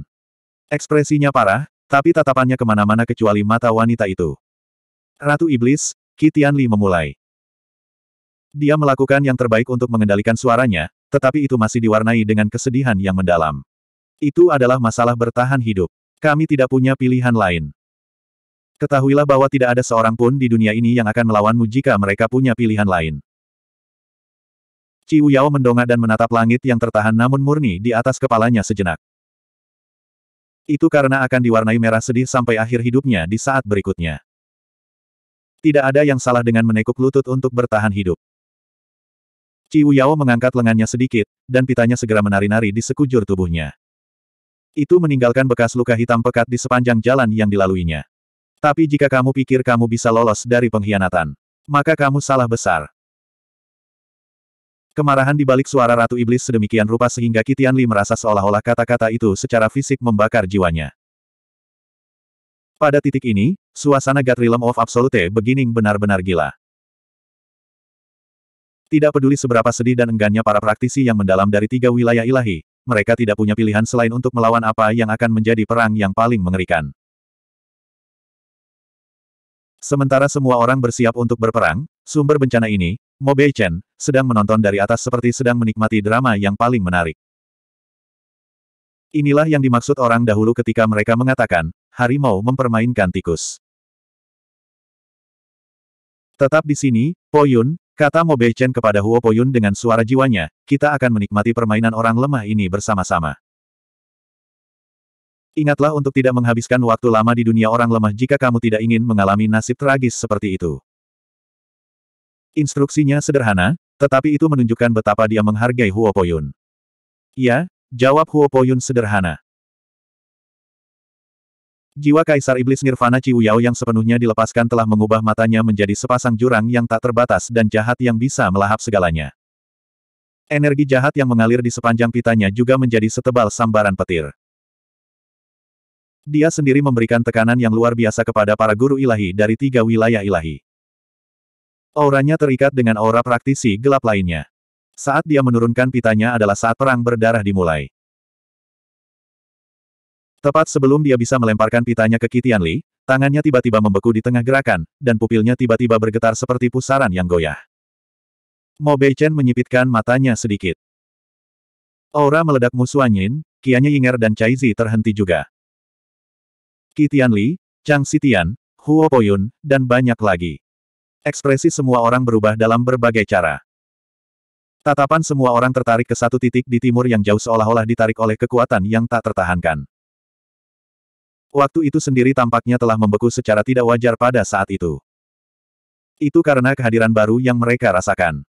Ekspresinya parah, tapi tatapannya kemana-mana kecuali mata wanita itu. Ratu Iblis, Kitianli memulai. Dia melakukan yang terbaik untuk mengendalikan suaranya, tetapi itu masih diwarnai dengan kesedihan yang mendalam. Itu adalah masalah bertahan hidup. Kami tidak punya pilihan lain. Ketahuilah bahwa tidak ada seorang pun di dunia ini yang akan melawanmu jika mereka punya pilihan lain. Ciu Yao mendongak dan menatap langit yang tertahan namun murni di atas kepalanya sejenak. Itu karena akan diwarnai merah sedih sampai akhir hidupnya di saat berikutnya. Tidak ada yang salah dengan menekuk lutut untuk bertahan hidup. Ciu Yao mengangkat lengannya sedikit, dan pitanya segera menari-nari di sekujur tubuhnya. Itu meninggalkan bekas luka hitam pekat di sepanjang jalan yang dilaluinya. Tapi jika kamu pikir kamu bisa lolos dari pengkhianatan, maka kamu salah besar. Kemarahan di balik suara Ratu Iblis sedemikian rupa sehingga Kitian Li merasa seolah-olah kata-kata itu secara fisik membakar jiwanya. Pada titik ini, suasana God Realm of Absolute beginning benar-benar gila. Tidak peduli seberapa sedih dan enggannya para praktisi yang mendalam dari tiga wilayah ilahi, mereka tidak punya pilihan selain untuk melawan apa yang akan menjadi perang yang paling mengerikan. Sementara semua orang bersiap untuk berperang, sumber bencana ini, Mo Bei Chen, sedang menonton dari atas seperti sedang menikmati drama yang paling menarik. Inilah yang dimaksud orang dahulu ketika mereka mengatakan, harimau mempermainkan tikus. Tetap di sini, Po Yun, Kata Mo Beichen kepada Huo Poyun dengan suara jiwanya, kita akan menikmati permainan orang lemah ini bersama-sama. Ingatlah untuk tidak menghabiskan waktu lama di dunia orang lemah jika kamu tidak ingin mengalami nasib tragis seperti itu. Instruksinya sederhana, tetapi itu menunjukkan betapa dia menghargai Huo Poyun. Ya, jawab Huo Poyun sederhana. Jiwa Kaisar Iblis Nirvana Yao yang sepenuhnya dilepaskan telah mengubah matanya menjadi sepasang jurang yang tak terbatas dan jahat yang bisa melahap segalanya. Energi jahat yang mengalir di sepanjang pitanya juga menjadi setebal sambaran petir. Dia sendiri memberikan tekanan yang luar biasa kepada para guru ilahi dari tiga wilayah ilahi. Auranya terikat dengan aura praktisi gelap lainnya. Saat dia menurunkan pitanya adalah saat perang berdarah dimulai. Tepat sebelum dia bisa melemparkan pitanya ke Kitian Li, tangannya tiba-tiba membeku di tengah gerakan, dan pupilnya tiba-tiba bergetar seperti pusaran yang goyah. Mo Beichen menyipitkan matanya sedikit. Aura meledak musuh Anyin, Kianya Yinger dan Chai Zi terhenti juga. Kitian Li, Chang Sitian, Huo Poyun, dan banyak lagi. Ekspresi semua orang berubah dalam berbagai cara. Tatapan semua orang tertarik ke satu titik di timur yang jauh seolah-olah ditarik oleh kekuatan yang tak tertahankan. Waktu itu sendiri tampaknya telah membeku secara tidak wajar pada saat itu. Itu karena kehadiran baru yang mereka rasakan.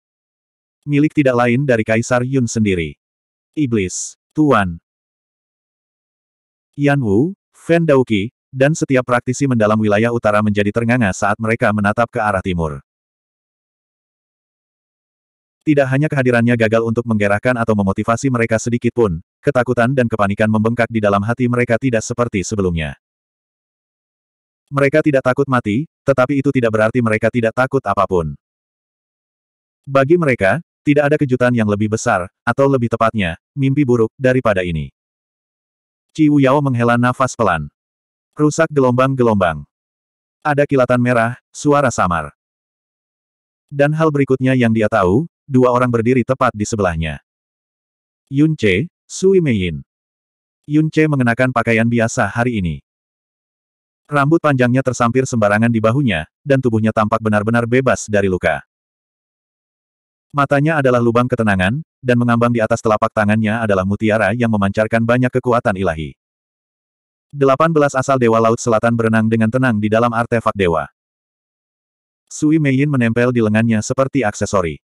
Milik tidak lain dari Kaisar Yun sendiri. Iblis, Tuan, Yan Wu, Fan Daoki, dan setiap praktisi mendalam wilayah utara menjadi ternganga saat mereka menatap ke arah timur. Tidak hanya kehadirannya gagal untuk menggerakkan atau memotivasi mereka sedikit pun, ketakutan dan kepanikan membengkak di dalam hati mereka tidak seperti sebelumnya. Mereka tidak takut mati, tetapi itu tidak berarti mereka tidak takut apapun. Bagi mereka, tidak ada kejutan yang lebih besar, atau lebih tepatnya, mimpi buruk, daripada ini. Ciu Yao menghela nafas pelan. Rusak gelombang-gelombang. Ada kilatan merah, suara samar. Dan hal berikutnya yang dia tahu, dua orang berdiri tepat di sebelahnya. Yun Che, Sui Meiyin. Yun Che mengenakan pakaian biasa hari ini. Rambut panjangnya tersampir sembarangan di bahunya, dan tubuhnya tampak benar-benar bebas dari luka. Matanya adalah lubang ketenangan, dan mengambang di atas telapak tangannya adalah mutiara yang memancarkan banyak kekuatan ilahi. 18 asal Dewa Laut Selatan berenang dengan tenang di dalam artefak dewa. Sui Yin menempel di lengannya seperti aksesori.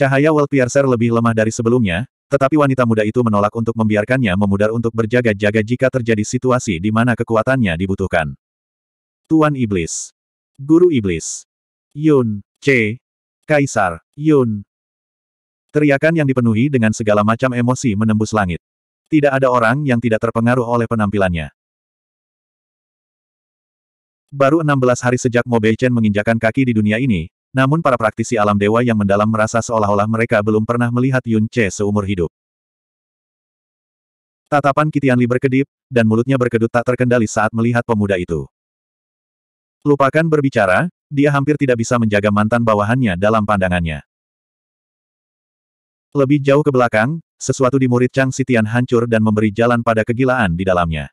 Cahaya World Piercer lebih lemah dari sebelumnya, tetapi wanita muda itu menolak untuk membiarkannya memudar untuk berjaga-jaga jika terjadi situasi di mana kekuatannya dibutuhkan. Tuan Iblis. Guru Iblis. Yun. C. Kaisar. Yun. Teriakan yang dipenuhi dengan segala macam emosi menembus langit. Tidak ada orang yang tidak terpengaruh oleh penampilannya. Baru 16 hari sejak Mo Beichen menginjakan kaki di dunia ini, namun para praktisi alam dewa yang mendalam merasa seolah-olah mereka belum pernah melihat Yun Che seumur hidup. Tatapan Kitianli berkedip, dan mulutnya berkedut tak terkendali saat melihat pemuda itu. Lupakan berbicara, dia hampir tidak bisa menjaga mantan bawahannya dalam pandangannya. Lebih jauh ke belakang, sesuatu di murid Chang Sitian hancur dan memberi jalan pada kegilaan di dalamnya.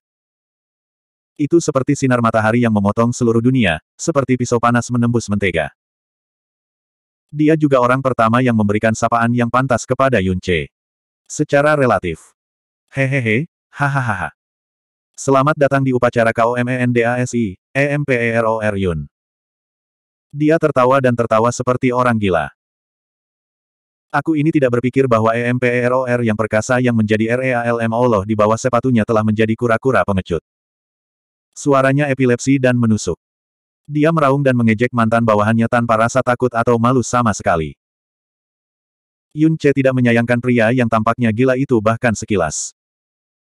Itu seperti sinar matahari yang memotong seluruh dunia, seperti pisau panas menembus mentega. Dia juga orang pertama yang memberikan sapaan yang pantas kepada Yun Secara relatif. Hehehe, hahaha. Selamat datang di upacara KOMENDASI, EMPEROR Yun. Dia tertawa dan tertawa seperti orang gila. Aku ini tidak berpikir bahwa EMPEROR yang perkasa yang menjadi REALM Allah di bawah sepatunya telah menjadi kura-kura pengecut. Suaranya epilepsi dan menusuk. Dia meraung dan mengejek mantan bawahannya tanpa rasa takut atau malu sama sekali. Yun Che tidak menyayangkan pria yang tampaknya gila itu bahkan sekilas.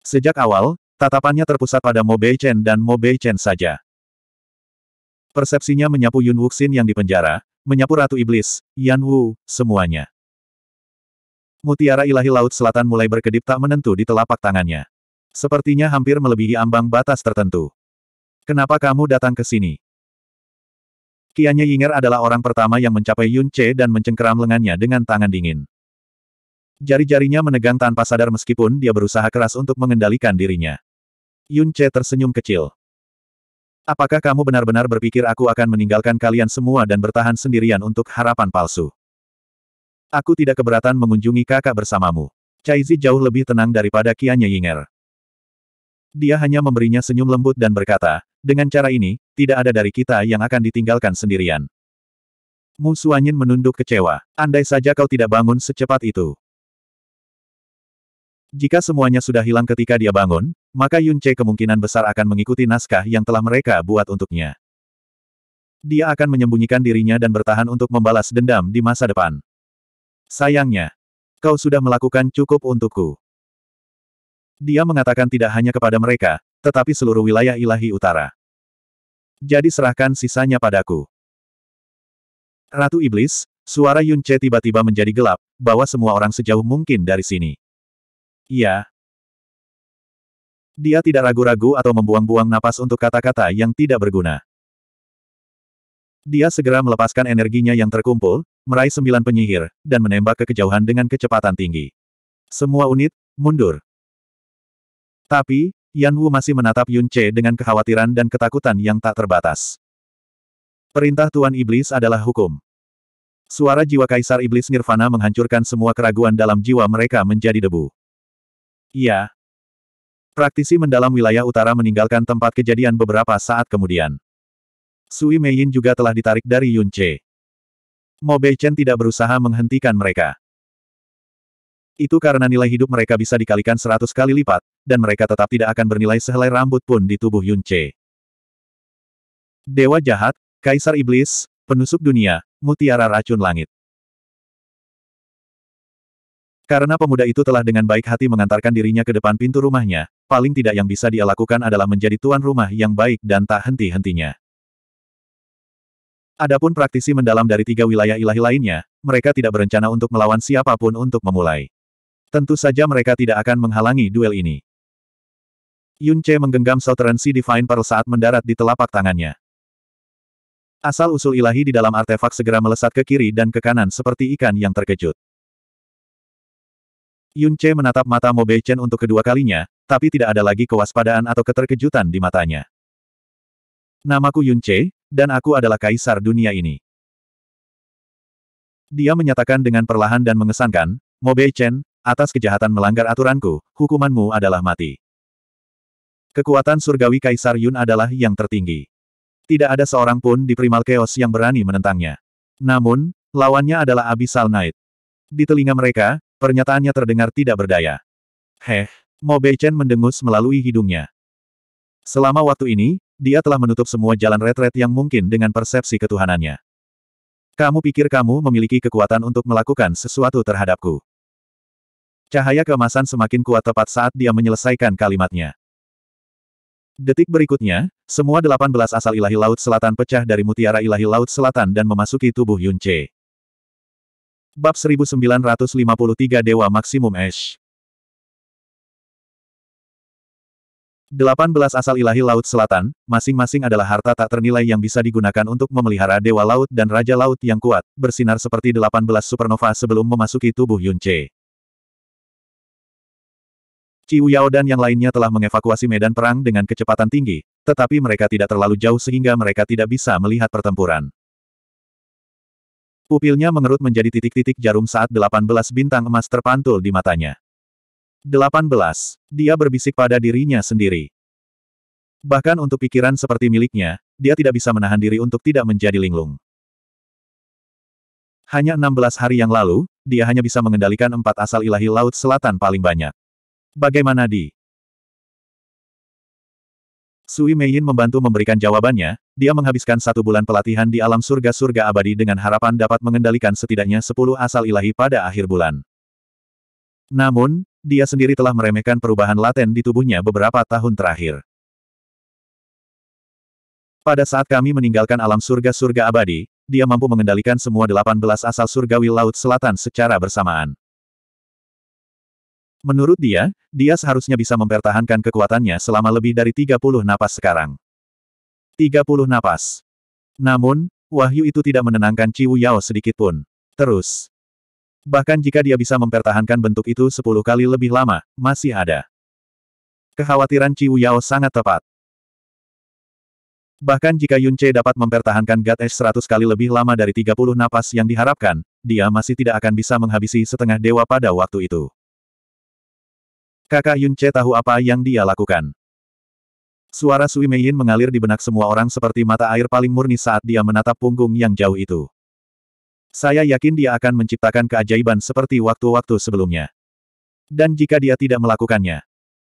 Sejak awal, tatapannya terpusat pada Mo Bei Chen dan Mo Bei Chen saja. Persepsinya menyapu Yun Wuxin yang dipenjara, menyapu Ratu Iblis, Yan Wu, semuanya. Mutiara ilahi Laut Selatan mulai berkedip tak menentu di telapak tangannya. Sepertinya hampir melebihi ambang batas tertentu. Kenapa kamu datang ke sini? Kianya Yinger adalah orang pertama yang mencapai Yun Che dan mencengkeram lengannya dengan tangan dingin. Jari-jarinya menegang tanpa sadar meskipun dia berusaha keras untuk mengendalikan dirinya. Yun Che tersenyum kecil. Apakah kamu benar-benar berpikir aku akan meninggalkan kalian semua dan bertahan sendirian untuk harapan palsu? Aku tidak keberatan mengunjungi kakak bersamamu. Zi jauh lebih tenang daripada Kianya Yinger. Dia hanya memberinya senyum lembut dan berkata, dengan cara ini, tidak ada dari kita yang akan ditinggalkan sendirian. Mu Suanyin menunduk kecewa. Andai saja kau tidak bangun secepat itu. Jika semuanya sudah hilang ketika dia bangun, maka Yun Che kemungkinan besar akan mengikuti naskah yang telah mereka buat untuknya. Dia akan menyembunyikan dirinya dan bertahan untuk membalas dendam di masa depan. Sayangnya, kau sudah melakukan cukup untukku. Dia mengatakan tidak hanya kepada mereka, tetapi seluruh wilayah ilahi utara. Jadi serahkan sisanya padaku. Ratu Iblis, suara Yunce tiba-tiba menjadi gelap, bahwa semua orang sejauh mungkin dari sini. Iya. Dia tidak ragu-ragu atau membuang-buang napas untuk kata-kata yang tidak berguna. Dia segera melepaskan energinya yang terkumpul, meraih sembilan penyihir, dan menembak ke kejauhan dengan kecepatan tinggi. Semua unit, mundur. Tapi, Yan Wu masih menatap Yun Che dengan kekhawatiran dan ketakutan yang tak terbatas. Perintah Tuan Iblis adalah hukum. Suara jiwa Kaisar Iblis Nirvana menghancurkan semua keraguan dalam jiwa mereka menjadi debu. Iya. Praktisi mendalam wilayah utara meninggalkan tempat kejadian beberapa saat kemudian. Sui Yin juga telah ditarik dari Yun Che. Mo Chen tidak berusaha menghentikan mereka. Itu karena nilai hidup mereka bisa dikalikan seratus kali lipat, dan mereka tetap tidak akan bernilai sehelai rambut pun di tubuh Yun Che. Dewa jahat, Kaisar Iblis, Penusuk Dunia, Mutiara Racun Langit. Karena pemuda itu telah dengan baik hati mengantarkan dirinya ke depan pintu rumahnya, paling tidak yang bisa dia lakukan adalah menjadi tuan rumah yang baik dan tak henti-hentinya. Adapun praktisi mendalam dari tiga wilayah ilahi lainnya, mereka tidak berencana untuk melawan siapapun untuk memulai. Tentu saja mereka tidak akan menghalangi duel ini. Yun Che menggenggam Southern Sea Divine Pearl saat mendarat di telapak tangannya. Asal-usul ilahi di dalam artefak segera melesat ke kiri dan ke kanan seperti ikan yang terkejut. Yun Che menatap mata Bei Chen untuk kedua kalinya, tapi tidak ada lagi kewaspadaan atau keterkejutan di matanya. Namaku Yun Che, dan aku adalah kaisar dunia ini. Dia menyatakan dengan perlahan dan mengesankan, Bei Chen, atas kejahatan melanggar aturanku, hukumanmu adalah mati. Kekuatan surgawi Kaisar Yun adalah yang tertinggi. Tidak ada seorang pun di Primal Chaos yang berani menentangnya. Namun, lawannya adalah Abyssal Knight. Di telinga mereka, pernyataannya terdengar tidak berdaya. Heh, Mobe Chen mendengus melalui hidungnya. Selama waktu ini, dia telah menutup semua jalan retret yang mungkin dengan persepsi ketuhanannya. Kamu pikir kamu memiliki kekuatan untuk melakukan sesuatu terhadapku? Cahaya kemasan semakin kuat tepat saat dia menyelesaikan kalimatnya. Detik berikutnya, semua 18 asal ilahi Laut Selatan pecah dari mutiara ilahi Laut Selatan dan memasuki tubuh Yun Bab 1953 Dewa Maksimum Ash 18 asal ilahi Laut Selatan, masing-masing adalah harta tak ternilai yang bisa digunakan untuk memelihara Dewa Laut dan Raja Laut yang kuat, bersinar seperti 18 supernova sebelum memasuki tubuh Yun Ciu Yao dan yang lainnya telah mengevakuasi medan perang dengan kecepatan tinggi, tetapi mereka tidak terlalu jauh sehingga mereka tidak bisa melihat pertempuran. Pupilnya mengerut menjadi titik-titik jarum saat 18 bintang emas terpantul di matanya. 18. Dia berbisik pada dirinya sendiri. Bahkan untuk pikiran seperti miliknya, dia tidak bisa menahan diri untuk tidak menjadi linglung. Hanya 16 hari yang lalu, dia hanya bisa mengendalikan empat asal ilahi Laut Selatan paling banyak. Bagaimana di? Sui Meiyin membantu memberikan jawabannya, dia menghabiskan satu bulan pelatihan di alam surga-surga abadi dengan harapan dapat mengendalikan setidaknya sepuluh asal ilahi pada akhir bulan. Namun, dia sendiri telah meremehkan perubahan laten di tubuhnya beberapa tahun terakhir. Pada saat kami meninggalkan alam surga-surga abadi, dia mampu mengendalikan semua delapan belas asal surgawi Laut Selatan secara bersamaan. Menurut dia, dia seharusnya bisa mempertahankan kekuatannya selama lebih dari 30 napas sekarang. 30 napas. Namun, wahyu itu tidak menenangkan Ciwu Yao sedikitpun. Terus. Bahkan jika dia bisa mempertahankan bentuk itu 10 kali lebih lama, masih ada. Kekhawatiran Ciwu Yao sangat tepat. Bahkan jika Yun Che dapat mempertahankan God Ash 100 kali lebih lama dari 30 napas yang diharapkan, dia masih tidak akan bisa menghabisi setengah dewa pada waktu itu. Kakak Yun Che tahu apa yang dia lakukan. Suara Sui Yin mengalir di benak semua orang seperti mata air paling murni saat dia menatap punggung yang jauh itu. Saya yakin dia akan menciptakan keajaiban seperti waktu-waktu sebelumnya. Dan jika dia tidak melakukannya,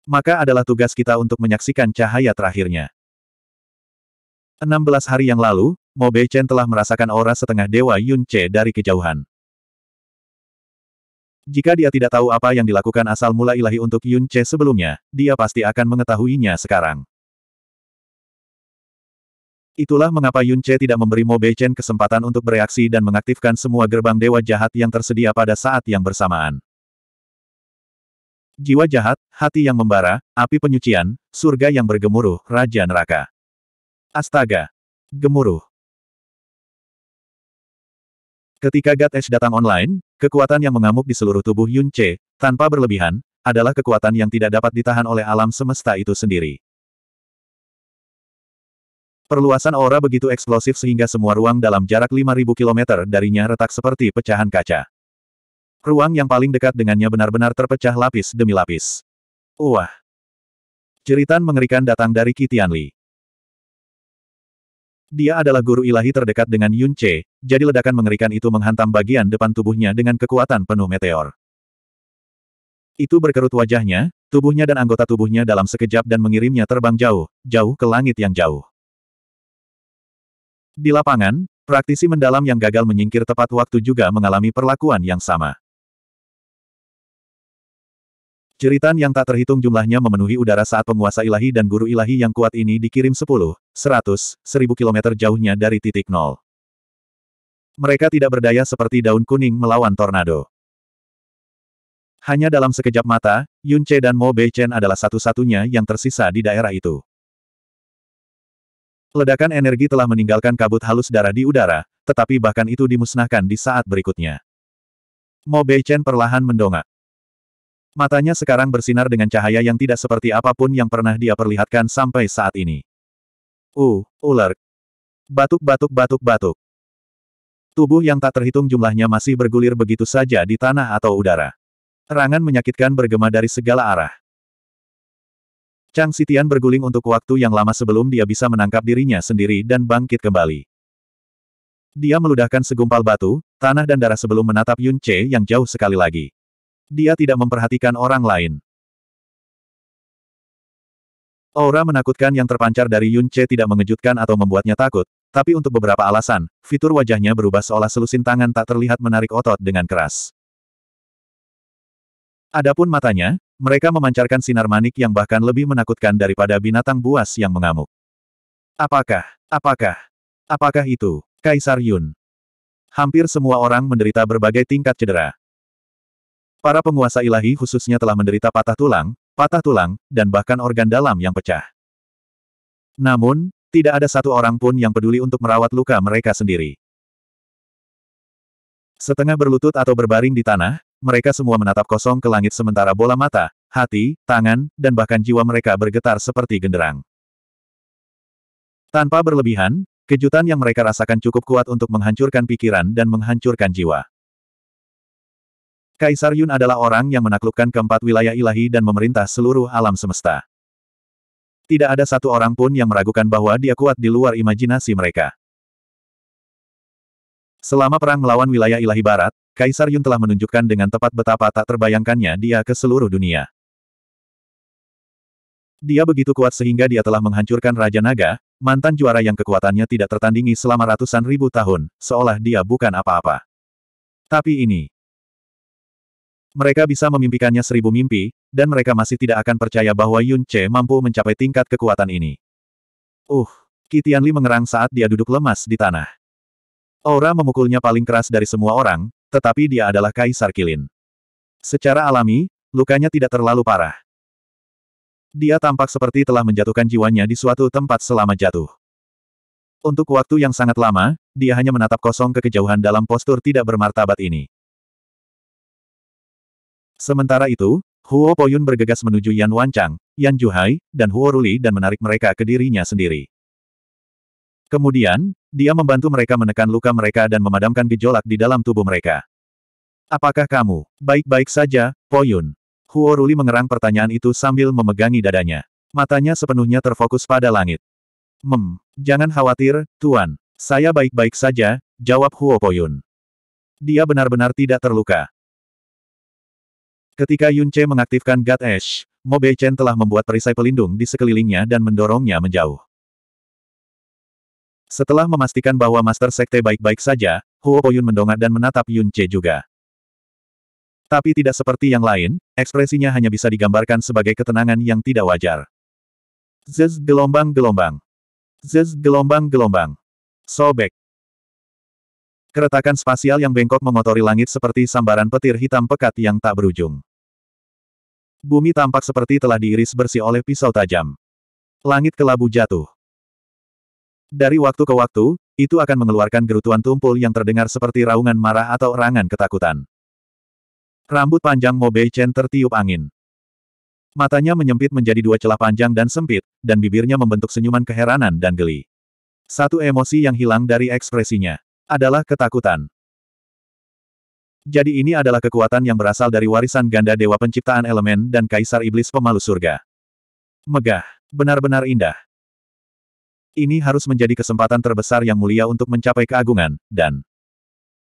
maka adalah tugas kita untuk menyaksikan cahaya terakhirnya. 16 hari yang lalu, Mo Bei Chen telah merasakan aura setengah dewa Yun Che dari kejauhan. Jika dia tidak tahu apa yang dilakukan asal mula ilahi untuk Yun Che sebelumnya, dia pasti akan mengetahuinya sekarang. Itulah mengapa Yun Che tidak memberi Mo Beichen kesempatan untuk bereaksi dan mengaktifkan semua gerbang dewa jahat yang tersedia pada saat yang bersamaan. Jiwa jahat, hati yang membara, api penyucian, surga yang bergemuruh, raja neraka. Astaga! Gemuruh! Ketika God datang online, Kekuatan yang mengamuk di seluruh tubuh Yun Che, tanpa berlebihan, adalah kekuatan yang tidak dapat ditahan oleh alam semesta itu sendiri. Perluasan aura begitu eksplosif sehingga semua ruang dalam jarak 5.000 km darinya retak seperti pecahan kaca. Ruang yang paling dekat dengannya benar-benar terpecah lapis demi lapis. Wah! Jeritan mengerikan datang dari Kitianli. Dia adalah guru ilahi terdekat dengan Yun Che, jadi ledakan mengerikan itu menghantam bagian depan tubuhnya dengan kekuatan penuh meteor. Itu berkerut wajahnya, tubuhnya dan anggota tubuhnya dalam sekejap dan mengirimnya terbang jauh, jauh ke langit yang jauh. Di lapangan, praktisi mendalam yang gagal menyingkir tepat waktu juga mengalami perlakuan yang sama. Jeritan yang tak terhitung jumlahnya memenuhi udara saat penguasa ilahi dan guru ilahi yang kuat ini dikirim 10, 100, 1000 kilometer jauhnya dari titik nol. Mereka tidak berdaya seperti daun kuning melawan tornado. Hanya dalam sekejap mata, Yun Che dan Mo Beichen adalah satu-satunya yang tersisa di daerah itu. Ledakan energi telah meninggalkan kabut halus darah di udara, tetapi bahkan itu dimusnahkan di saat berikutnya. Mo Beichen perlahan mendongak. Matanya sekarang bersinar dengan cahaya yang tidak seperti apapun yang pernah dia perlihatkan sampai saat ini. Uh, ular. Batuk-batuk-batuk-batuk. Tubuh yang tak terhitung jumlahnya masih bergulir begitu saja di tanah atau udara. Terangan menyakitkan bergema dari segala arah. Chang Sitian berguling untuk waktu yang lama sebelum dia bisa menangkap dirinya sendiri dan bangkit kembali. Dia meludahkan segumpal batu, tanah dan darah sebelum menatap Yun Che yang jauh sekali lagi dia tidak memperhatikan orang lain. Aura menakutkan yang terpancar dari Yun Che tidak mengejutkan atau membuatnya takut, tapi untuk beberapa alasan, fitur wajahnya berubah seolah selusin tangan tak terlihat menarik otot dengan keras. Adapun matanya, mereka memancarkan sinar manik yang bahkan lebih menakutkan daripada binatang buas yang mengamuk. Apakah, apakah, apakah itu, Kaisar Yun? Hampir semua orang menderita berbagai tingkat cedera. Para penguasa ilahi khususnya telah menderita patah tulang, patah tulang, dan bahkan organ dalam yang pecah. Namun, tidak ada satu orang pun yang peduli untuk merawat luka mereka sendiri. Setengah berlutut atau berbaring di tanah, mereka semua menatap kosong ke langit sementara bola mata, hati, tangan, dan bahkan jiwa mereka bergetar seperti genderang. Tanpa berlebihan, kejutan yang mereka rasakan cukup kuat untuk menghancurkan pikiran dan menghancurkan jiwa. Kaisar Yun adalah orang yang menaklukkan keempat wilayah ilahi dan memerintah seluruh alam semesta. Tidak ada satu orang pun yang meragukan bahwa dia kuat di luar imajinasi mereka. Selama perang melawan wilayah ilahi barat, Kaisar Yun telah menunjukkan dengan tepat betapa tak terbayangkannya dia ke seluruh dunia. Dia begitu kuat sehingga dia telah menghancurkan Raja Naga, mantan juara yang kekuatannya tidak tertandingi selama ratusan ribu tahun, seolah dia bukan apa-apa. Tapi ini, mereka bisa memimpikannya seribu mimpi, dan mereka masih tidak akan percaya bahwa Yun Che mampu mencapai tingkat kekuatan ini. Uh, Kitian Li mengerang saat dia duduk lemas di tanah. Aura memukulnya paling keras dari semua orang, tetapi dia adalah Kaisar Kilin. Secara alami, lukanya tidak terlalu parah. Dia tampak seperti telah menjatuhkan jiwanya di suatu tempat selama jatuh. Untuk waktu yang sangat lama, dia hanya menatap kosong ke kejauhan dalam postur tidak bermartabat ini. Sementara itu, Huo Poyun bergegas menuju Yan Wancang, Yan Juhai, dan Huo Ruli dan menarik mereka ke dirinya sendiri. Kemudian, dia membantu mereka menekan luka mereka dan memadamkan gejolak di dalam tubuh mereka. Apakah kamu baik-baik saja, Poyun? Huo Ruli mengerang pertanyaan itu sambil memegangi dadanya. Matanya sepenuhnya terfokus pada langit. Mem, jangan khawatir, Tuan. Saya baik-baik saja, jawab Huo Poyun. Dia benar-benar tidak terluka. Ketika Yun Che mengaktifkan God Ash, Mo Bei Chen telah membuat perisai pelindung di sekelilingnya dan mendorongnya menjauh. Setelah memastikan bahwa Master Sekte baik-baik saja, Huo Poyun mendongak dan menatap Yun Che juga. Tapi tidak seperti yang lain, ekspresinya hanya bisa digambarkan sebagai ketenangan yang tidak wajar. Zez gelombang-gelombang. Zez gelombang-gelombang. Sobek. Keretakan spasial yang bengkok mengotori langit seperti sambaran petir hitam pekat yang tak berujung. Bumi tampak seperti telah diiris bersih oleh pisau tajam. Langit kelabu jatuh. Dari waktu ke waktu, itu akan mengeluarkan gerutuan tumpul yang terdengar seperti raungan marah atau erangan ketakutan. Rambut panjang Mo Bei Chen tertiup angin. Matanya menyempit menjadi dua celah panjang dan sempit, dan bibirnya membentuk senyuman keheranan dan geli. Satu emosi yang hilang dari ekspresinya adalah ketakutan. Jadi ini adalah kekuatan yang berasal dari warisan ganda Dewa Penciptaan Elemen dan Kaisar Iblis Pemalu Surga. Megah. Benar-benar indah. Ini harus menjadi kesempatan terbesar yang mulia untuk mencapai keagungan, dan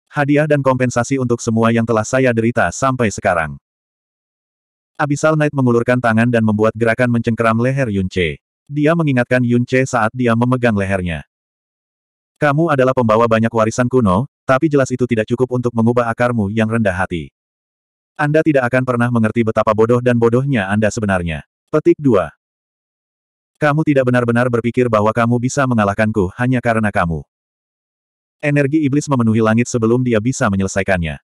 hadiah dan kompensasi untuk semua yang telah saya derita sampai sekarang. Abisal Knight mengulurkan tangan dan membuat gerakan mencengkeram leher Yun Dia mengingatkan Yun saat dia memegang lehernya. Kamu adalah pembawa banyak warisan kuno, tapi jelas itu tidak cukup untuk mengubah akarmu yang rendah hati. Anda tidak akan pernah mengerti betapa bodoh dan bodohnya Anda sebenarnya. Petik 2. Kamu tidak benar-benar berpikir bahwa kamu bisa mengalahkanku hanya karena kamu. Energi iblis memenuhi langit sebelum dia bisa menyelesaikannya.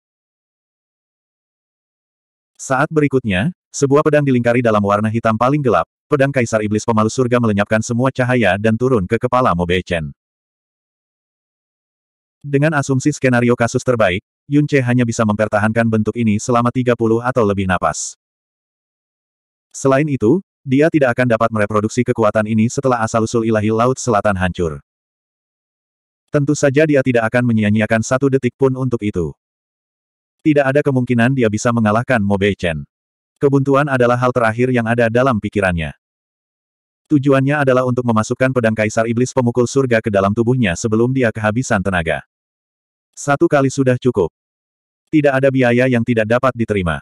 Saat berikutnya, sebuah pedang dilingkari dalam warna hitam paling gelap, pedang Kaisar Iblis Pemalu Surga melenyapkan semua cahaya dan turun ke kepala Mo dengan asumsi skenario kasus terbaik, Yun Che hanya bisa mempertahankan bentuk ini selama 30 atau lebih napas. Selain itu, dia tidak akan dapat mereproduksi kekuatan ini setelah asal-usul ilahi Laut Selatan hancur. Tentu saja dia tidak akan menyia-nyiakan satu detik pun untuk itu. Tidak ada kemungkinan dia bisa mengalahkan Bei Chen. Kebuntuan adalah hal terakhir yang ada dalam pikirannya. Tujuannya adalah untuk memasukkan pedang kaisar iblis pemukul surga ke dalam tubuhnya sebelum dia kehabisan tenaga. Satu kali sudah cukup. Tidak ada biaya yang tidak dapat diterima.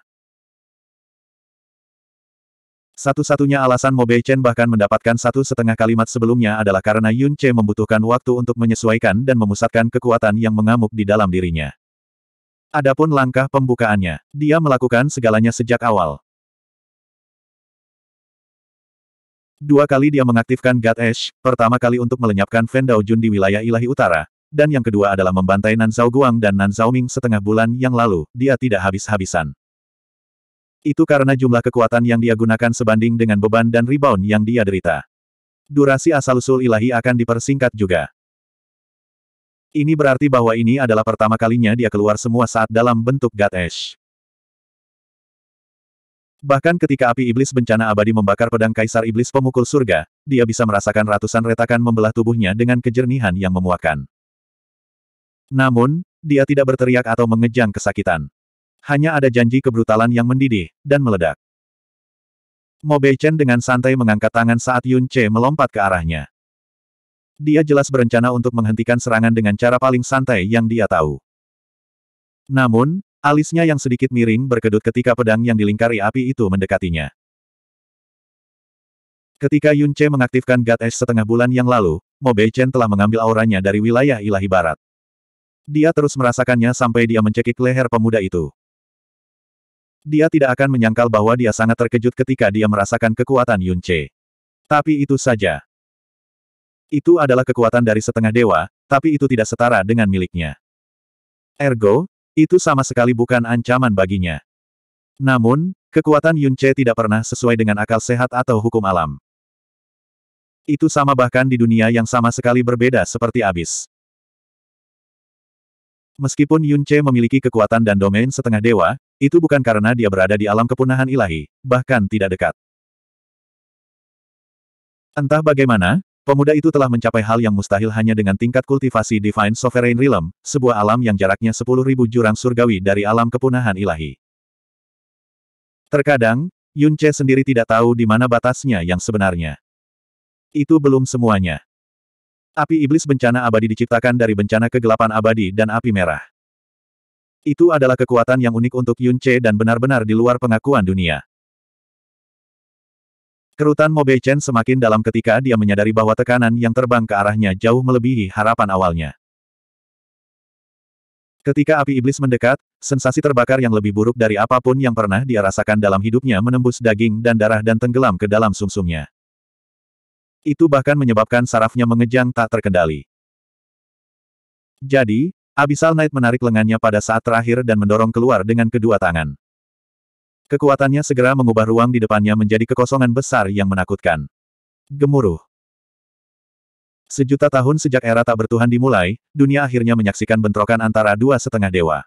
Satu-satunya alasan Mobe Chen bahkan mendapatkan satu setengah kalimat sebelumnya adalah karena Yun Che membutuhkan waktu untuk menyesuaikan dan memusatkan kekuatan yang mengamuk di dalam dirinya. Adapun langkah pembukaannya, dia melakukan segalanya sejak awal. Dua kali dia mengaktifkan God Ash, pertama kali untuk melenyapkan Vendao Jun di wilayah ilahi utara, dan yang kedua adalah membantai Nan Zhao Guang dan Nan Zhao Ming setengah bulan yang lalu, dia tidak habis-habisan. Itu karena jumlah kekuatan yang dia gunakan sebanding dengan beban dan rebound yang dia derita. Durasi asal-usul ilahi akan dipersingkat juga. Ini berarti bahwa ini adalah pertama kalinya dia keluar semua saat dalam bentuk God Ash. Bahkan ketika api iblis bencana abadi membakar pedang kaisar iblis pemukul surga, dia bisa merasakan ratusan retakan membelah tubuhnya dengan kejernihan yang memuakan. Namun, dia tidak berteriak atau mengejang kesakitan. Hanya ada janji kebrutalan yang mendidih, dan meledak. Mo Chen dengan santai mengangkat tangan saat Yun Che melompat ke arahnya. Dia jelas berencana untuk menghentikan serangan dengan cara paling santai yang dia tahu. Namun, alisnya yang sedikit miring berkedut ketika pedang yang dilingkari api itu mendekatinya. Ketika Yun Che mengaktifkan God Ash setengah bulan yang lalu, Mo Chen telah mengambil auranya dari wilayah ilahi barat. Dia terus merasakannya sampai dia mencekik leher pemuda itu. Dia tidak akan menyangkal bahwa dia sangat terkejut ketika dia merasakan kekuatan Yunche. Tapi itu saja. Itu adalah kekuatan dari setengah dewa, tapi itu tidak setara dengan miliknya. Ergo, itu sama sekali bukan ancaman baginya. Namun, kekuatan Yunche tidak pernah sesuai dengan akal sehat atau hukum alam. Itu sama bahkan di dunia yang sama sekali berbeda seperti abis. Meskipun Yun Che memiliki kekuatan dan domain setengah dewa, itu bukan karena dia berada di alam kepunahan ilahi, bahkan tidak dekat. Entah bagaimana, pemuda itu telah mencapai hal yang mustahil hanya dengan tingkat kultivasi Divine Sovereign Realm, sebuah alam yang jaraknya 10.000 jurang surgawi dari alam kepunahan ilahi. Terkadang, Yun Che sendiri tidak tahu di mana batasnya yang sebenarnya. Itu belum semuanya. Api iblis bencana abadi diciptakan dari bencana kegelapan abadi dan api merah. Itu adalah kekuatan yang unik untuk Yun Che dan benar-benar di luar pengakuan dunia. Kerutan Mo Bei Chen semakin dalam ketika dia menyadari bahwa tekanan yang terbang ke arahnya jauh melebihi harapan awalnya. Ketika api iblis mendekat, sensasi terbakar yang lebih buruk dari apapun yang pernah dia rasakan dalam hidupnya menembus daging dan darah dan tenggelam ke dalam sumsumnya. Itu bahkan menyebabkan sarafnya mengejang tak terkendali. Jadi, Abyssal Knight menarik lengannya pada saat terakhir dan mendorong keluar dengan kedua tangan. Kekuatannya segera mengubah ruang di depannya menjadi kekosongan besar yang menakutkan. Gemuruh. Sejuta tahun sejak era tak bertuhan dimulai, dunia akhirnya menyaksikan bentrokan antara dua setengah dewa.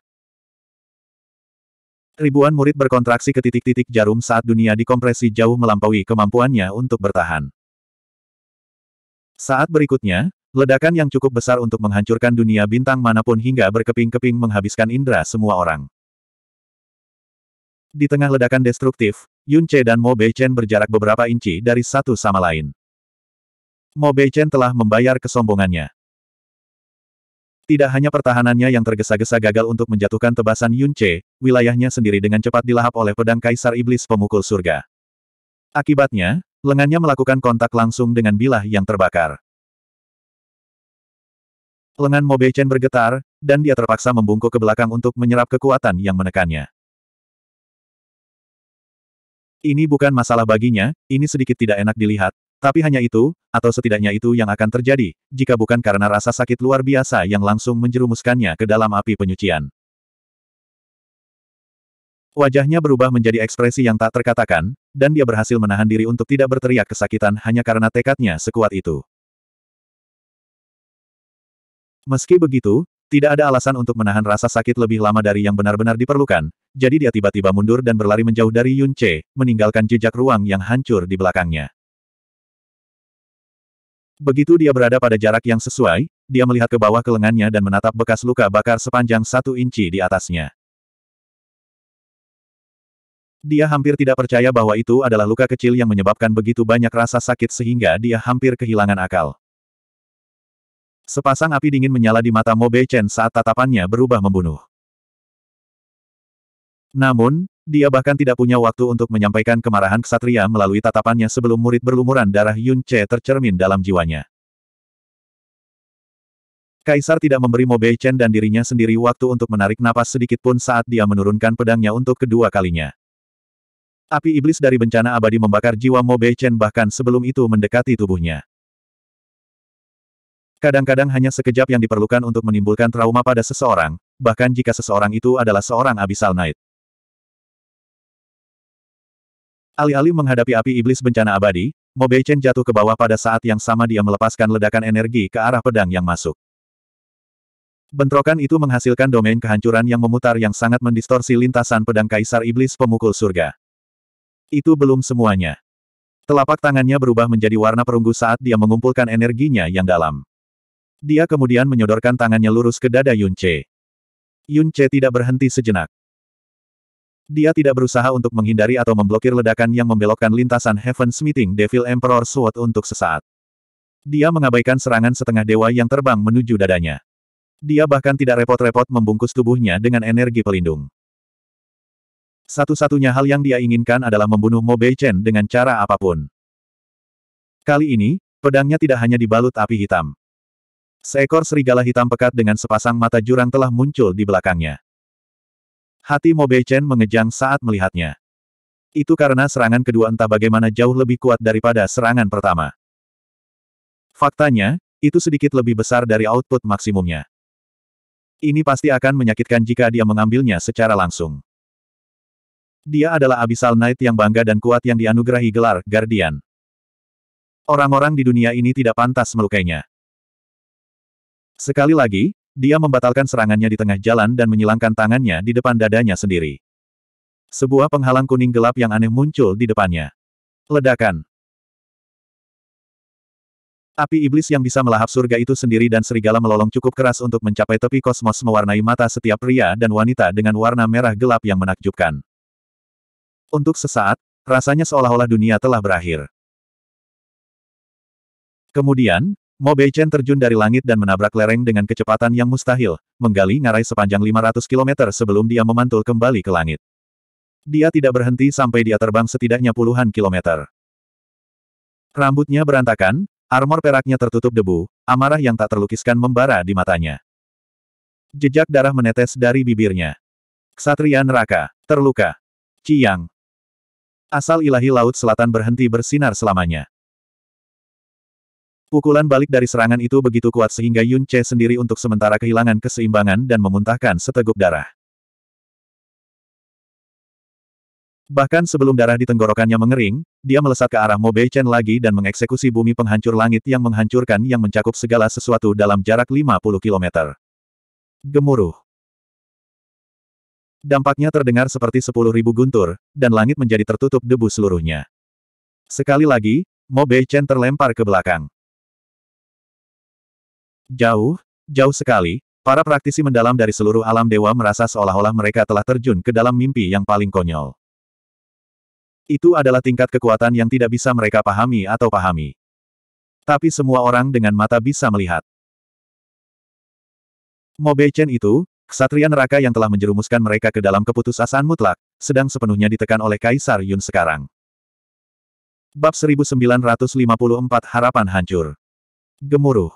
Ribuan murid berkontraksi ke titik-titik jarum saat dunia dikompresi jauh melampaui kemampuannya untuk bertahan. Saat berikutnya, ledakan yang cukup besar untuk menghancurkan dunia bintang manapun hingga berkeping-keping menghabiskan indera semua orang. Di tengah ledakan destruktif, Yun Che dan Mo Beichen berjarak beberapa inci dari satu sama lain. Mo Beichen telah membayar kesombongannya. Tidak hanya pertahanannya yang tergesa-gesa gagal untuk menjatuhkan tebasan Yun Che, wilayahnya sendiri dengan cepat dilahap oleh pedang Kaisar Iblis Pemukul Surga. Akibatnya, Lengannya melakukan kontak langsung dengan bilah yang terbakar. Lengan Mo Beichen bergetar, dan dia terpaksa membungkuk ke belakang untuk menyerap kekuatan yang menekannya. Ini bukan masalah baginya, ini sedikit tidak enak dilihat, tapi hanya itu, atau setidaknya itu yang akan terjadi, jika bukan karena rasa sakit luar biasa yang langsung menjerumuskannya ke dalam api penyucian. Wajahnya berubah menjadi ekspresi yang tak terkatakan, dan dia berhasil menahan diri untuk tidak berteriak kesakitan hanya karena tekadnya sekuat itu. Meski begitu, tidak ada alasan untuk menahan rasa sakit lebih lama dari yang benar-benar diperlukan, jadi dia tiba-tiba mundur dan berlari menjauh dari Yun Che, meninggalkan jejak ruang yang hancur di belakangnya. Begitu dia berada pada jarak yang sesuai, dia melihat ke bawah ke lengannya dan menatap bekas luka bakar sepanjang satu inci di atasnya. Dia hampir tidak percaya bahwa itu adalah luka kecil yang menyebabkan begitu banyak rasa sakit sehingga dia hampir kehilangan akal. Sepasang api dingin menyala di mata Mo Bei Chen saat tatapannya berubah membunuh. Namun, dia bahkan tidak punya waktu untuk menyampaikan kemarahan ksatria melalui tatapannya sebelum murid berlumuran darah Yun Che tercermin dalam jiwanya. Kaisar tidak memberi Mo Bei Chen dan dirinya sendiri waktu untuk menarik napas sedikit pun saat dia menurunkan pedangnya untuk kedua kalinya. Api iblis dari bencana abadi membakar jiwa Mo Bei bahkan sebelum itu mendekati tubuhnya. Kadang-kadang hanya sekejap yang diperlukan untuk menimbulkan trauma pada seseorang, bahkan jika seseorang itu adalah seorang abisal knight. Alih-alih menghadapi api iblis bencana abadi, Mo Bei jatuh ke bawah pada saat yang sama dia melepaskan ledakan energi ke arah pedang yang masuk. Bentrokan itu menghasilkan domain kehancuran yang memutar yang sangat mendistorsi lintasan pedang kaisar iblis pemukul surga. Itu belum semuanya. Telapak tangannya berubah menjadi warna perunggu saat dia mengumpulkan energinya yang dalam. Dia kemudian menyodorkan tangannya lurus ke dada Yunce. Yunce tidak berhenti sejenak. Dia tidak berusaha untuk menghindari atau memblokir ledakan yang membelokkan lintasan Heaven Meeting Devil Emperor Sword untuk sesaat. Dia mengabaikan serangan setengah dewa yang terbang menuju dadanya. Dia bahkan tidak repot-repot membungkus tubuhnya dengan energi pelindung. Satu-satunya hal yang dia inginkan adalah membunuh Mo Bei Chen dengan cara apapun. Kali ini, pedangnya tidak hanya dibalut api hitam. Seekor serigala hitam pekat dengan sepasang mata jurang telah muncul di belakangnya. Hati Mo Bei Chen mengejang saat melihatnya. Itu karena serangan kedua entah bagaimana jauh lebih kuat daripada serangan pertama. Faktanya, itu sedikit lebih besar dari output maksimumnya. Ini pasti akan menyakitkan jika dia mengambilnya secara langsung. Dia adalah Abyssal Knight yang bangga dan kuat yang dianugerahi gelar Guardian. Orang-orang di dunia ini tidak pantas melukainya. Sekali lagi, dia membatalkan serangannya di tengah jalan dan menyilangkan tangannya di depan dadanya sendiri. Sebuah penghalang kuning gelap yang aneh muncul di depannya. Ledakan. Api iblis yang bisa melahap surga itu sendiri dan serigala melolong cukup keras untuk mencapai tepi kosmos mewarnai mata setiap pria dan wanita dengan warna merah gelap yang menakjubkan. Untuk sesaat, rasanya seolah-olah dunia telah berakhir. Kemudian, Mo Beichen terjun dari langit dan menabrak lereng dengan kecepatan yang mustahil, menggali ngarai sepanjang 500 km sebelum dia memantul kembali ke langit. Dia tidak berhenti sampai dia terbang setidaknya puluhan kilometer. Rambutnya berantakan, armor peraknya tertutup debu, amarah yang tak terlukiskan membara di matanya. Jejak darah menetes dari bibirnya. Ksatria neraka, terluka. Ciyang. Asal ilahi Laut Selatan berhenti bersinar selamanya. Pukulan balik dari serangan itu begitu kuat sehingga Yun Che sendiri untuk sementara kehilangan keseimbangan dan memuntahkan seteguk darah. Bahkan sebelum darah di tenggorokannya mengering, dia melesat ke arah Mo Bei Chen lagi dan mengeksekusi bumi penghancur langit yang menghancurkan yang mencakup segala sesuatu dalam jarak 50 km. Gemuruh. Dampaknya terdengar seperti sepuluh ribu guntur, dan langit menjadi tertutup debu seluruhnya. Sekali lagi, Mo Bei Chen terlempar ke belakang. Jauh, jauh sekali, para praktisi mendalam dari seluruh alam dewa merasa seolah-olah mereka telah terjun ke dalam mimpi yang paling konyol. Itu adalah tingkat kekuatan yang tidak bisa mereka pahami atau pahami. Tapi semua orang dengan mata bisa melihat. Mo Beichen itu, Kesatria neraka yang telah menjerumuskan mereka ke dalam keputusasaan mutlak, sedang sepenuhnya ditekan oleh Kaisar Yun sekarang. Bab 1954 Harapan Hancur Gemuruh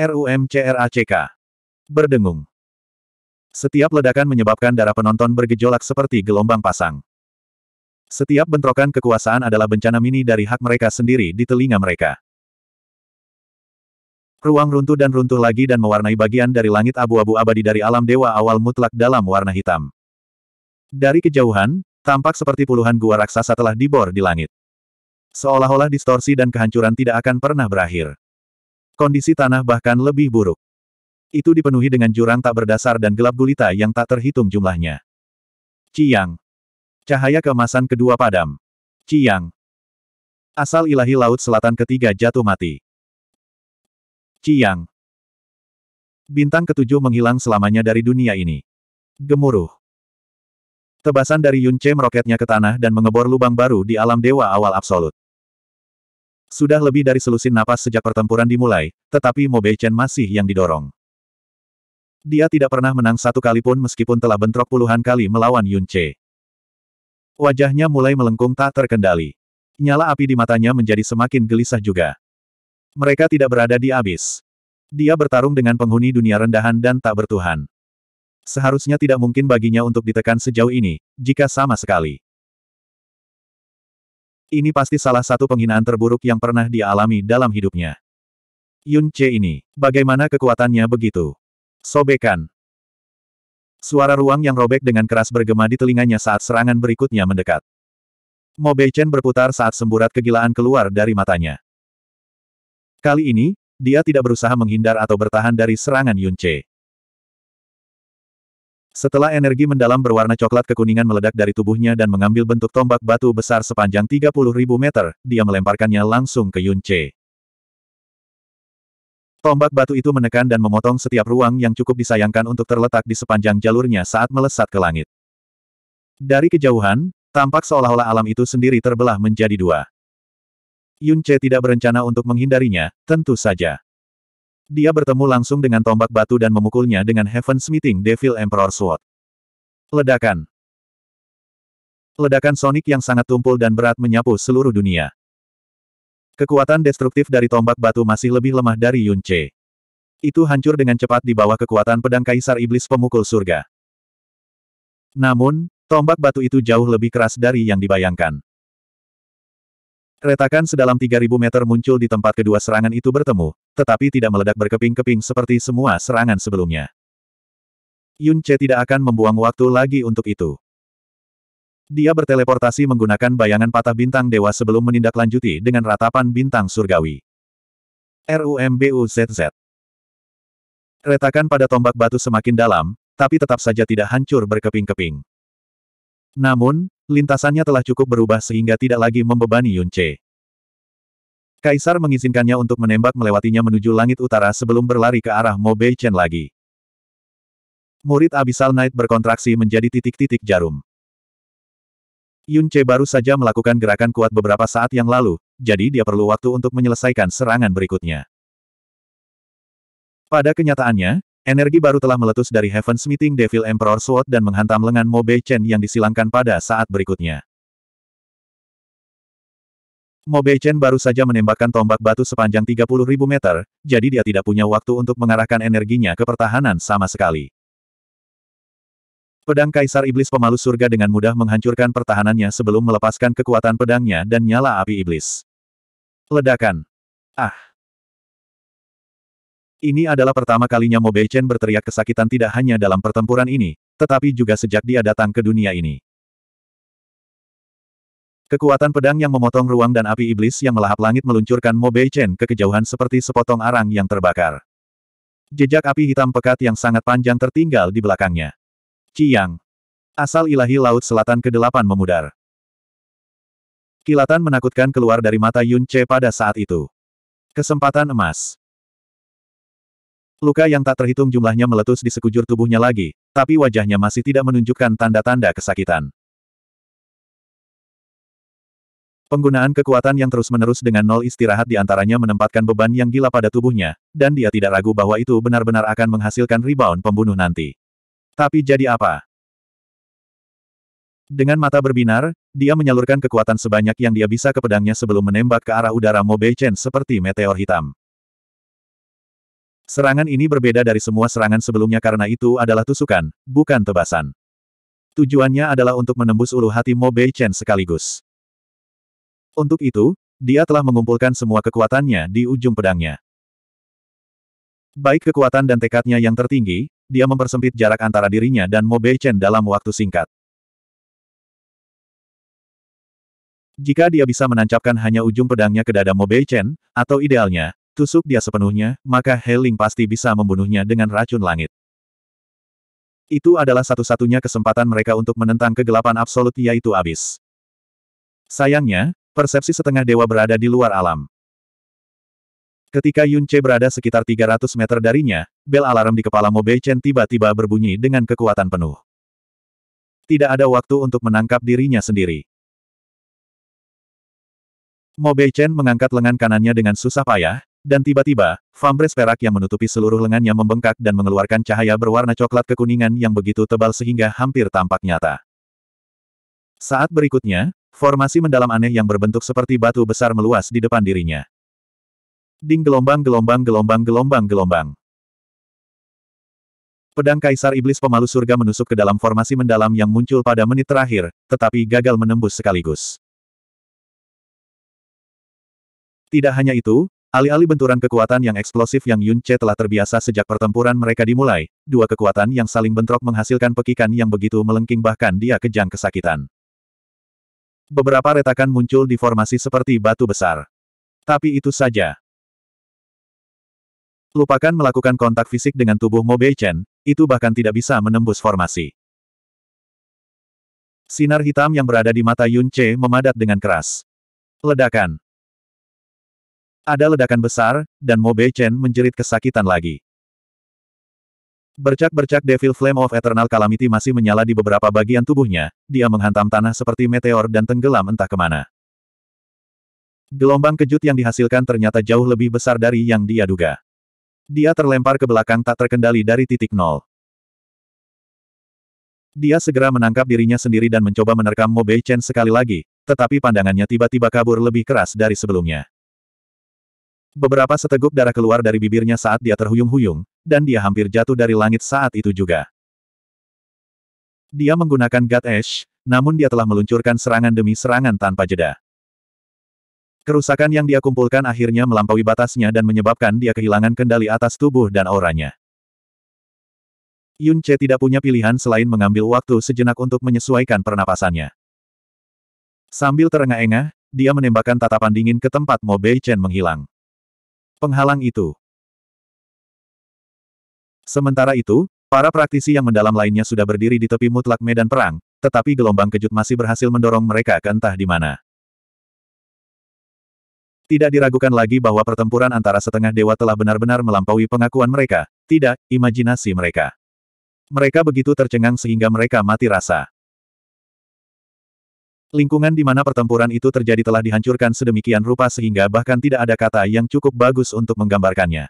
RUMCRACK Berdengung Setiap ledakan menyebabkan darah penonton bergejolak seperti gelombang pasang. Setiap bentrokan kekuasaan adalah bencana mini dari hak mereka sendiri di telinga mereka. Ruang runtuh dan runtuh lagi dan mewarnai bagian dari langit abu-abu abadi dari alam dewa awal mutlak dalam warna hitam. Dari kejauhan, tampak seperti puluhan gua raksasa telah dibor di langit. Seolah-olah distorsi dan kehancuran tidak akan pernah berakhir. Kondisi tanah bahkan lebih buruk. Itu dipenuhi dengan jurang tak berdasar dan gelap gulita yang tak terhitung jumlahnya. Ciang. Cahaya kemasan kedua padam. Ciang. Asal ilahi Laut Selatan ketiga jatuh mati. Ciyang, Bintang ketujuh menghilang selamanya dari dunia ini. Gemuruh. Tebasan dari Yun meroketnya ke tanah dan mengebor lubang baru di alam dewa awal absolut. Sudah lebih dari selusin napas sejak pertempuran dimulai, tetapi Mo Beichen masih yang didorong. Dia tidak pernah menang satu kali pun meskipun telah bentrok puluhan kali melawan Yun Wajahnya mulai melengkung tak terkendali. Nyala api di matanya menjadi semakin gelisah juga. Mereka tidak berada di abis. Dia bertarung dengan penghuni dunia rendahan dan tak bertuhan. Seharusnya tidak mungkin baginya untuk ditekan sejauh ini, jika sama sekali. Ini pasti salah satu penghinaan terburuk yang pernah dia alami dalam hidupnya. Yun Che ini, bagaimana kekuatannya begitu? Sobekan. Suara ruang yang robek dengan keras bergema di telinganya saat serangan berikutnya mendekat. Mo Beichen berputar saat semburat kegilaan keluar dari matanya. Kali ini, dia tidak berusaha menghindar atau bertahan dari serangan Yun Che. Setelah energi mendalam berwarna coklat kekuningan meledak dari tubuhnya dan mengambil bentuk tombak batu besar sepanjang 30.000 meter, dia melemparkannya langsung ke Yun Che. Tombak batu itu menekan dan memotong setiap ruang yang cukup disayangkan untuk terletak di sepanjang jalurnya saat melesat ke langit. Dari kejauhan, tampak seolah-olah alam itu sendiri terbelah menjadi dua. Yun Che tidak berencana untuk menghindarinya, tentu saja. Dia bertemu langsung dengan tombak batu dan memukulnya dengan Heaven Smithing Devil Emperor Sword. Ledakan Ledakan sonik yang sangat tumpul dan berat menyapu seluruh dunia. Kekuatan destruktif dari tombak batu masih lebih lemah dari Yun Che. Itu hancur dengan cepat di bawah kekuatan pedang Kaisar Iblis Pemukul Surga. Namun, tombak batu itu jauh lebih keras dari yang dibayangkan. Retakan sedalam 3000 meter muncul di tempat kedua serangan itu bertemu, tetapi tidak meledak berkeping-keping seperti semua serangan sebelumnya. Yun Che tidak akan membuang waktu lagi untuk itu. Dia berteleportasi menggunakan bayangan patah bintang dewa sebelum menindaklanjuti dengan ratapan bintang surgawi. RUMBUZZ Retakan pada tombak batu semakin dalam, tapi tetap saja tidak hancur berkeping-keping. Namun, lintasannya telah cukup berubah sehingga tidak lagi membebani Yunche. Kaisar mengizinkannya untuk menembak melewatinya menuju langit utara sebelum berlari ke arah Mo Chen lagi. Murid Abyssal Knight berkontraksi menjadi titik-titik jarum. Yunche baru saja melakukan gerakan kuat beberapa saat yang lalu, jadi dia perlu waktu untuk menyelesaikan serangan berikutnya. Pada kenyataannya, Energi baru telah meletus dari Heaven's Meeting Devil Emperor Sword dan menghantam lengan Mo Bei Chen yang disilangkan pada saat berikutnya. Mo Bei Chen baru saja menembakkan tombak batu sepanjang 30.000 meter, jadi dia tidak punya waktu untuk mengarahkan energinya ke pertahanan sama sekali. Pedang Kaisar Iblis Pemalu Surga dengan mudah menghancurkan pertahanannya sebelum melepaskan kekuatan pedangnya dan nyala api iblis. Ledakan. Ah! Ini adalah pertama kalinya Mo Beichen berteriak kesakitan tidak hanya dalam pertempuran ini, tetapi juga sejak dia datang ke dunia ini. Kekuatan pedang yang memotong ruang dan api iblis yang melahap langit meluncurkan Mo Beichen ke kejauhan seperti sepotong arang yang terbakar. Jejak api hitam pekat yang sangat panjang tertinggal di belakangnya. Ciyang, Asal ilahi Laut Selatan ke-8 memudar. Kilatan menakutkan keluar dari mata Yun Che pada saat itu. Kesempatan emas. Luka yang tak terhitung jumlahnya meletus di sekujur tubuhnya lagi, tapi wajahnya masih tidak menunjukkan tanda-tanda kesakitan. Penggunaan kekuatan yang terus-menerus dengan nol istirahat di antaranya menempatkan beban yang gila pada tubuhnya, dan dia tidak ragu bahwa itu benar-benar akan menghasilkan rebound pembunuh nanti. Tapi jadi apa? Dengan mata berbinar, dia menyalurkan kekuatan sebanyak yang dia bisa ke pedangnya sebelum menembak ke arah udara Mo Beichen seperti meteor hitam. Serangan ini berbeda dari semua serangan sebelumnya karena itu adalah tusukan, bukan tebasan. Tujuannya adalah untuk menembus ulu hati Mo Bei Chen sekaligus. Untuk itu, dia telah mengumpulkan semua kekuatannya di ujung pedangnya. Baik kekuatan dan tekadnya yang tertinggi, dia mempersempit jarak antara dirinya dan Mo Bei Chen dalam waktu singkat. Jika dia bisa menancapkan hanya ujung pedangnya ke dada Mo Bei Chen, atau idealnya, tusuk dia sepenuhnya, maka Heling pasti bisa membunuhnya dengan racun langit. Itu adalah satu-satunya kesempatan mereka untuk menentang kegelapan absolut yaitu abis. Sayangnya, persepsi setengah dewa berada di luar alam. Ketika Yun Che berada sekitar 300 meter darinya, bel alarm di kepala Mo Chen tiba-tiba berbunyi dengan kekuatan penuh. Tidak ada waktu untuk menangkap dirinya sendiri. Mo Chen mengangkat lengan kanannya dengan susah payah, dan tiba-tiba, fambres perak yang menutupi seluruh lengannya membengkak dan mengeluarkan cahaya berwarna coklat kekuningan yang begitu tebal sehingga hampir tampak nyata. Saat berikutnya, formasi mendalam aneh yang berbentuk seperti batu besar meluas di depan dirinya. Ding gelombang gelombang gelombang gelombang gelombang. Pedang Kaisar Iblis Pemalu Surga menusuk ke dalam formasi mendalam yang muncul pada menit terakhir, tetapi gagal menembus sekaligus. Tidak hanya itu, Alih-alih benturan kekuatan yang eksplosif yang Yun Che telah terbiasa sejak pertempuran mereka dimulai, dua kekuatan yang saling bentrok menghasilkan pekikan yang begitu melengking bahkan dia kejang kesakitan. Beberapa retakan muncul di formasi seperti batu besar. Tapi itu saja. Lupakan melakukan kontak fisik dengan tubuh Mo Chen, itu bahkan tidak bisa menembus formasi. Sinar hitam yang berada di mata Yun Che memadat dengan keras. Ledakan. Ada ledakan besar, dan Mo Bei Chen menjerit kesakitan lagi. Bercak-bercak Devil Flame of Eternal Calamity masih menyala di beberapa bagian tubuhnya, dia menghantam tanah seperti meteor dan tenggelam entah kemana. Gelombang kejut yang dihasilkan ternyata jauh lebih besar dari yang dia duga. Dia terlempar ke belakang tak terkendali dari titik nol. Dia segera menangkap dirinya sendiri dan mencoba menerkam Mo Bei Chen sekali lagi, tetapi pandangannya tiba-tiba kabur lebih keras dari sebelumnya. Beberapa seteguk darah keluar dari bibirnya saat dia terhuyung-huyung, dan dia hampir jatuh dari langit saat itu juga. Dia menggunakan God Ash, namun dia telah meluncurkan serangan demi serangan tanpa jeda. Kerusakan yang dia kumpulkan akhirnya melampaui batasnya dan menyebabkan dia kehilangan kendali atas tubuh dan auranya. Yun Che tidak punya pilihan selain mengambil waktu sejenak untuk menyesuaikan pernapasannya. Sambil terengah-engah, dia menembakkan tatapan dingin ke tempat Mo Bei Chen menghilang. Penghalang itu. Sementara itu, para praktisi yang mendalam lainnya sudah berdiri di tepi mutlak medan perang, tetapi gelombang kejut masih berhasil mendorong mereka ke entah di mana. Tidak diragukan lagi bahwa pertempuran antara setengah dewa telah benar-benar melampaui pengakuan mereka, tidak, imajinasi mereka. Mereka begitu tercengang sehingga mereka mati rasa. Lingkungan di mana pertempuran itu terjadi telah dihancurkan sedemikian rupa sehingga bahkan tidak ada kata yang cukup bagus untuk menggambarkannya.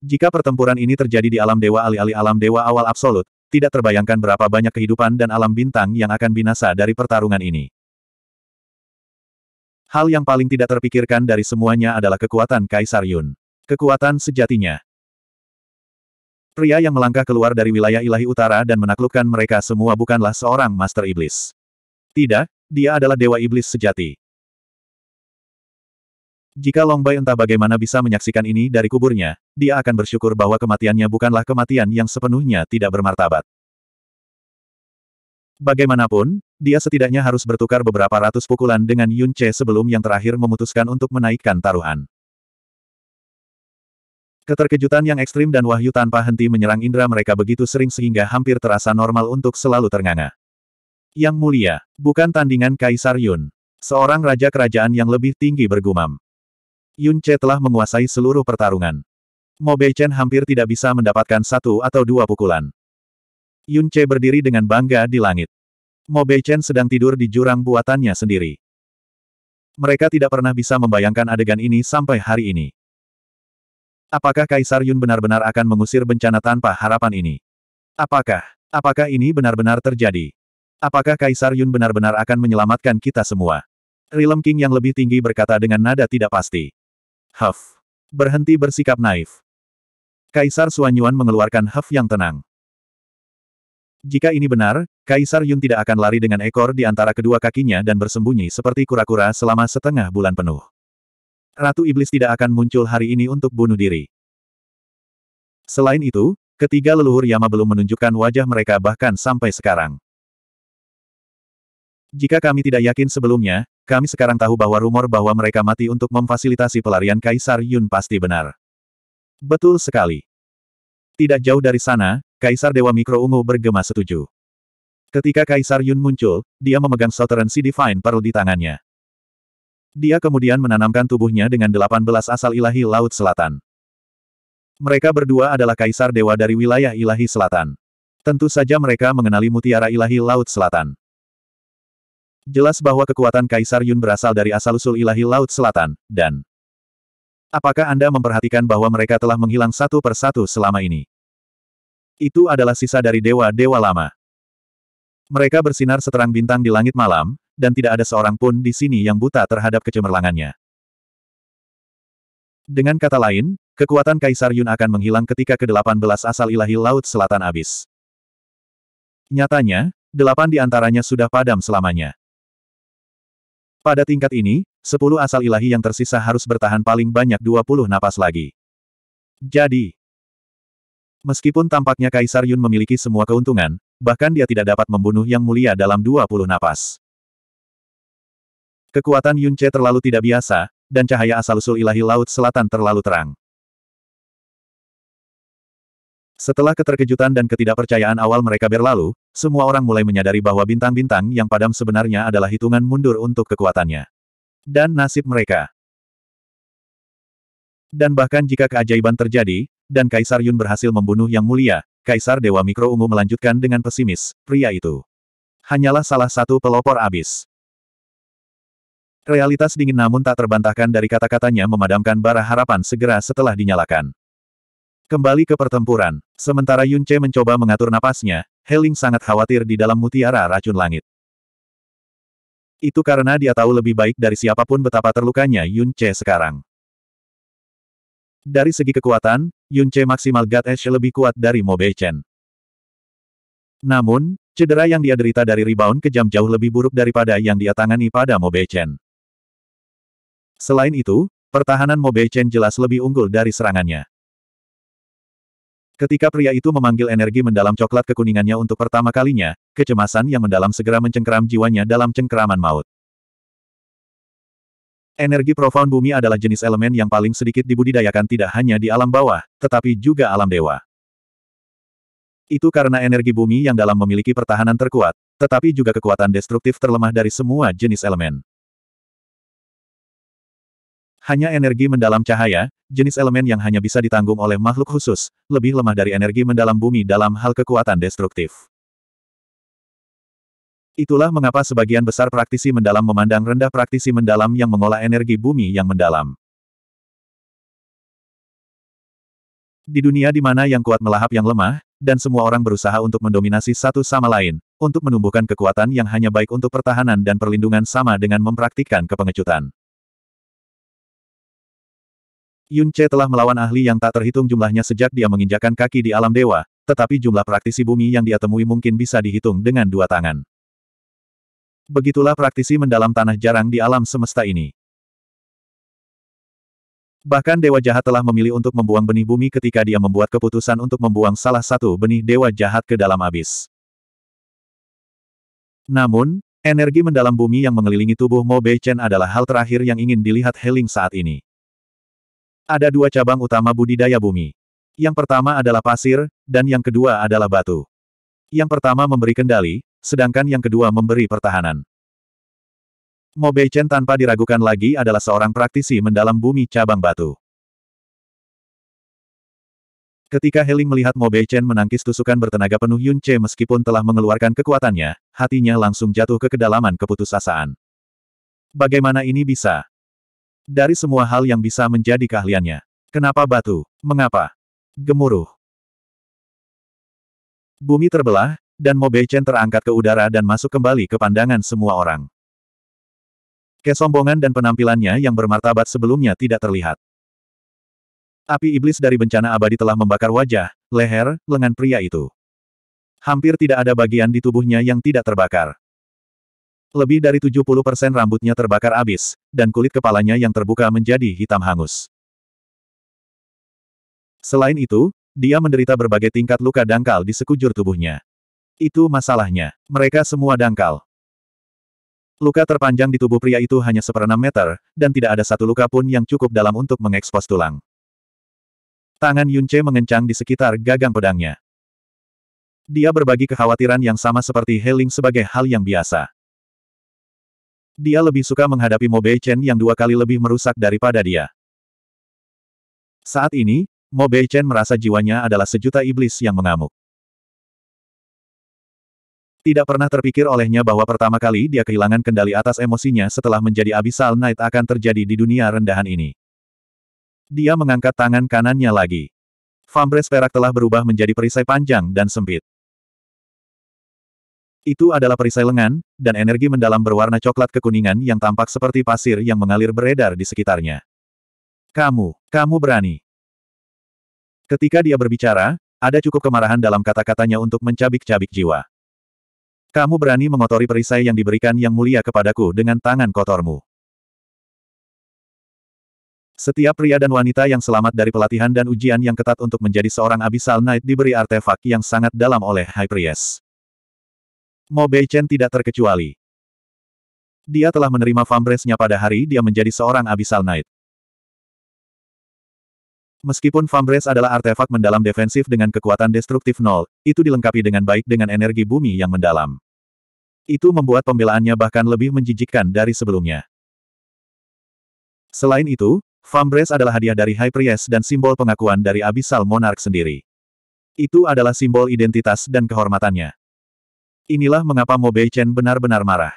Jika pertempuran ini terjadi di alam dewa alih-alih alam dewa awal absolut, tidak terbayangkan berapa banyak kehidupan dan alam bintang yang akan binasa dari pertarungan ini. Hal yang paling tidak terpikirkan dari semuanya adalah kekuatan Kaisar Yun. Kekuatan sejatinya. Pria yang melangkah keluar dari wilayah ilahi utara dan menaklukkan mereka semua bukanlah seorang Master Iblis. Tidak, dia adalah Dewa Iblis sejati. Jika Longbai entah bagaimana bisa menyaksikan ini dari kuburnya, dia akan bersyukur bahwa kematiannya bukanlah kematian yang sepenuhnya tidak bermartabat. Bagaimanapun, dia setidaknya harus bertukar beberapa ratus pukulan dengan Yun Che sebelum yang terakhir memutuskan untuk menaikkan taruhan. Keterkejutan yang ekstrim dan wahyu tanpa henti menyerang indera mereka begitu sering sehingga hampir terasa normal untuk selalu ternganga. Yang mulia, bukan tandingan Kaisar Yun. Seorang raja kerajaan yang lebih tinggi bergumam. Yun Che telah menguasai seluruh pertarungan. Mobe Chen hampir tidak bisa mendapatkan satu atau dua pukulan. Yun Che berdiri dengan bangga di langit. Mobe Chen sedang tidur di jurang buatannya sendiri. Mereka tidak pernah bisa membayangkan adegan ini sampai hari ini. Apakah Kaisar Yun benar-benar akan mengusir bencana tanpa harapan ini? Apakah, apakah ini benar-benar terjadi? Apakah Kaisar Yun benar-benar akan menyelamatkan kita semua? Rilem King yang lebih tinggi berkata dengan nada tidak pasti. Huff. Berhenti bersikap naif. Kaisar Suanyuan mengeluarkan huff yang tenang. Jika ini benar, Kaisar Yun tidak akan lari dengan ekor di antara kedua kakinya dan bersembunyi seperti kura-kura selama setengah bulan penuh. Ratu Iblis tidak akan muncul hari ini untuk bunuh diri. Selain itu, ketiga leluhur Yama belum menunjukkan wajah mereka bahkan sampai sekarang. Jika kami tidak yakin sebelumnya, kami sekarang tahu bahwa rumor bahwa mereka mati untuk memfasilitasi pelarian Kaisar Yun pasti benar. Betul sekali. Tidak jauh dari sana, Kaisar Dewa Mikro Ungu bergema setuju. Ketika Kaisar Yun muncul, dia memegang Southern Sea Divine Pearl di tangannya. Dia kemudian menanamkan tubuhnya dengan delapan belas asal ilahi Laut Selatan. Mereka berdua adalah kaisar dewa dari wilayah ilahi selatan. Tentu saja mereka mengenali mutiara ilahi Laut Selatan. Jelas bahwa kekuatan Kaisar Yun berasal dari asal-usul ilahi Laut Selatan, dan Apakah Anda memperhatikan bahwa mereka telah menghilang satu persatu selama ini? Itu adalah sisa dari dewa-dewa lama. Mereka bersinar seterang bintang di langit malam, dan tidak ada seorang pun di sini yang buta terhadap kecemerlangannya. Dengan kata lain, kekuatan Kaisar Yun akan menghilang ketika ke-18 asal ilahi Laut Selatan habis. Nyatanya, delapan di antaranya sudah padam selamanya. Pada tingkat ini, sepuluh asal ilahi yang tersisa harus bertahan paling banyak 20 napas lagi. Jadi, meskipun tampaknya Kaisar Yun memiliki semua keuntungan, bahkan dia tidak dapat membunuh Yang Mulia dalam 20 napas. Kekuatan Yunce terlalu tidak biasa, dan cahaya asal-usul ilahi Laut Selatan terlalu terang. Setelah keterkejutan dan ketidakpercayaan awal mereka berlalu, semua orang mulai menyadari bahwa bintang-bintang yang padam sebenarnya adalah hitungan mundur untuk kekuatannya. Dan nasib mereka. Dan bahkan jika keajaiban terjadi, dan Kaisar Yun berhasil membunuh Yang Mulia, Kaisar Dewa Mikro Ungu melanjutkan dengan pesimis, pria itu. Hanyalah salah satu pelopor abis. Realitas dingin namun tak terbantahkan dari kata-katanya memadamkan bara harapan segera setelah dinyalakan. Kembali ke pertempuran, sementara Yun Che mencoba mengatur napasnya, Heling sangat khawatir di dalam mutiara racun langit. Itu karena dia tahu lebih baik dari siapapun betapa terlukanya Yun Che sekarang. Dari segi kekuatan, Yun Che maksimal God Ash lebih kuat dari Mo Bei Chen. Namun, cedera yang dia derita dari rebound kejam jauh lebih buruk daripada yang dia tangani pada Mo Bei Chen. Selain itu, pertahanan Bei Chen jelas lebih unggul dari serangannya. Ketika pria itu memanggil energi mendalam coklat kekuningannya untuk pertama kalinya, kecemasan yang mendalam segera mencengkeram jiwanya dalam cengkeraman maut. Energi profound bumi adalah jenis elemen yang paling sedikit dibudidayakan tidak hanya di alam bawah, tetapi juga alam dewa. Itu karena energi bumi yang dalam memiliki pertahanan terkuat, tetapi juga kekuatan destruktif terlemah dari semua jenis elemen. Hanya energi mendalam cahaya, jenis elemen yang hanya bisa ditanggung oleh makhluk khusus, lebih lemah dari energi mendalam bumi dalam hal kekuatan destruktif. Itulah mengapa sebagian besar praktisi mendalam memandang rendah praktisi mendalam yang mengolah energi bumi yang mendalam. Di dunia di mana yang kuat melahap yang lemah, dan semua orang berusaha untuk mendominasi satu sama lain, untuk menumbuhkan kekuatan yang hanya baik untuk pertahanan dan perlindungan sama dengan mempraktikkan kepengecutan. Yun Che telah melawan ahli yang tak terhitung jumlahnya sejak dia menginjakan kaki di alam dewa, tetapi jumlah praktisi bumi yang dia temui mungkin bisa dihitung dengan dua tangan. Begitulah praktisi mendalam tanah jarang di alam semesta ini. Bahkan Dewa Jahat telah memilih untuk membuang benih bumi ketika dia membuat keputusan untuk membuang salah satu benih Dewa Jahat ke dalam abis. Namun, energi mendalam bumi yang mengelilingi tubuh Mo Bei Chen adalah hal terakhir yang ingin dilihat Heling saat ini. Ada dua cabang utama budidaya bumi. Yang pertama adalah pasir, dan yang kedua adalah batu. Yang pertama memberi kendali, sedangkan yang kedua memberi pertahanan. Mo Bei Chen tanpa diragukan lagi adalah seorang praktisi mendalam bumi cabang batu. Ketika Heling melihat Mo Bei Chen menangkis tusukan bertenaga penuh Yun Che meskipun telah mengeluarkan kekuatannya, hatinya langsung jatuh ke kedalaman keputusasaan. Bagaimana ini bisa? Dari semua hal yang bisa menjadi keahliannya. Kenapa batu? Mengapa? Gemuruh. Bumi terbelah, dan Mo Chen terangkat ke udara dan masuk kembali ke pandangan semua orang. Kesombongan dan penampilannya yang bermartabat sebelumnya tidak terlihat. Api iblis dari bencana abadi telah membakar wajah, leher, lengan pria itu. Hampir tidak ada bagian di tubuhnya yang tidak terbakar. Lebih dari 70 persen rambutnya terbakar abis, dan kulit kepalanya yang terbuka menjadi hitam hangus. Selain itu, dia menderita berbagai tingkat luka dangkal di sekujur tubuhnya. Itu masalahnya. Mereka semua dangkal. Luka terpanjang di tubuh pria itu hanya seperenam meter, dan tidak ada satu luka pun yang cukup dalam untuk mengekspos tulang. Tangan Yunce mengencang di sekitar gagang pedangnya. Dia berbagi kekhawatiran yang sama seperti Heling sebagai hal yang biasa. Dia lebih suka menghadapi Mo Bei Chen yang dua kali lebih merusak daripada dia. Saat ini, Mo Bei Chen merasa jiwanya adalah sejuta iblis yang mengamuk. Tidak pernah terpikir olehnya bahwa pertama kali dia kehilangan kendali atas emosinya setelah menjadi Abyssal Knight akan terjadi di dunia rendahan ini. Dia mengangkat tangan kanannya lagi. Fambres perak telah berubah menjadi perisai panjang dan sempit. Itu adalah perisai lengan, dan energi mendalam berwarna coklat kekuningan yang tampak seperti pasir yang mengalir beredar di sekitarnya. Kamu, kamu berani. Ketika dia berbicara, ada cukup kemarahan dalam kata-katanya untuk mencabik-cabik jiwa. Kamu berani mengotori perisai yang diberikan yang mulia kepadaku dengan tangan kotormu. Setiap pria dan wanita yang selamat dari pelatihan dan ujian yang ketat untuk menjadi seorang Abyssal Knight diberi artefak yang sangat dalam oleh High Priest. Mo Beichen tidak terkecuali. Dia telah menerima Fambresnya pada hari dia menjadi seorang Abyssal Knight. Meskipun Fambres adalah artefak mendalam defensif dengan kekuatan destruktif nol, itu dilengkapi dengan baik dengan energi bumi yang mendalam. Itu membuat pembelaannya bahkan lebih menjijikkan dari sebelumnya. Selain itu, Fambres adalah hadiah dari High Priest dan simbol pengakuan dari Abyssal Monarch sendiri. Itu adalah simbol identitas dan kehormatannya. Inilah mengapa Mo Bei Chen benar-benar marah.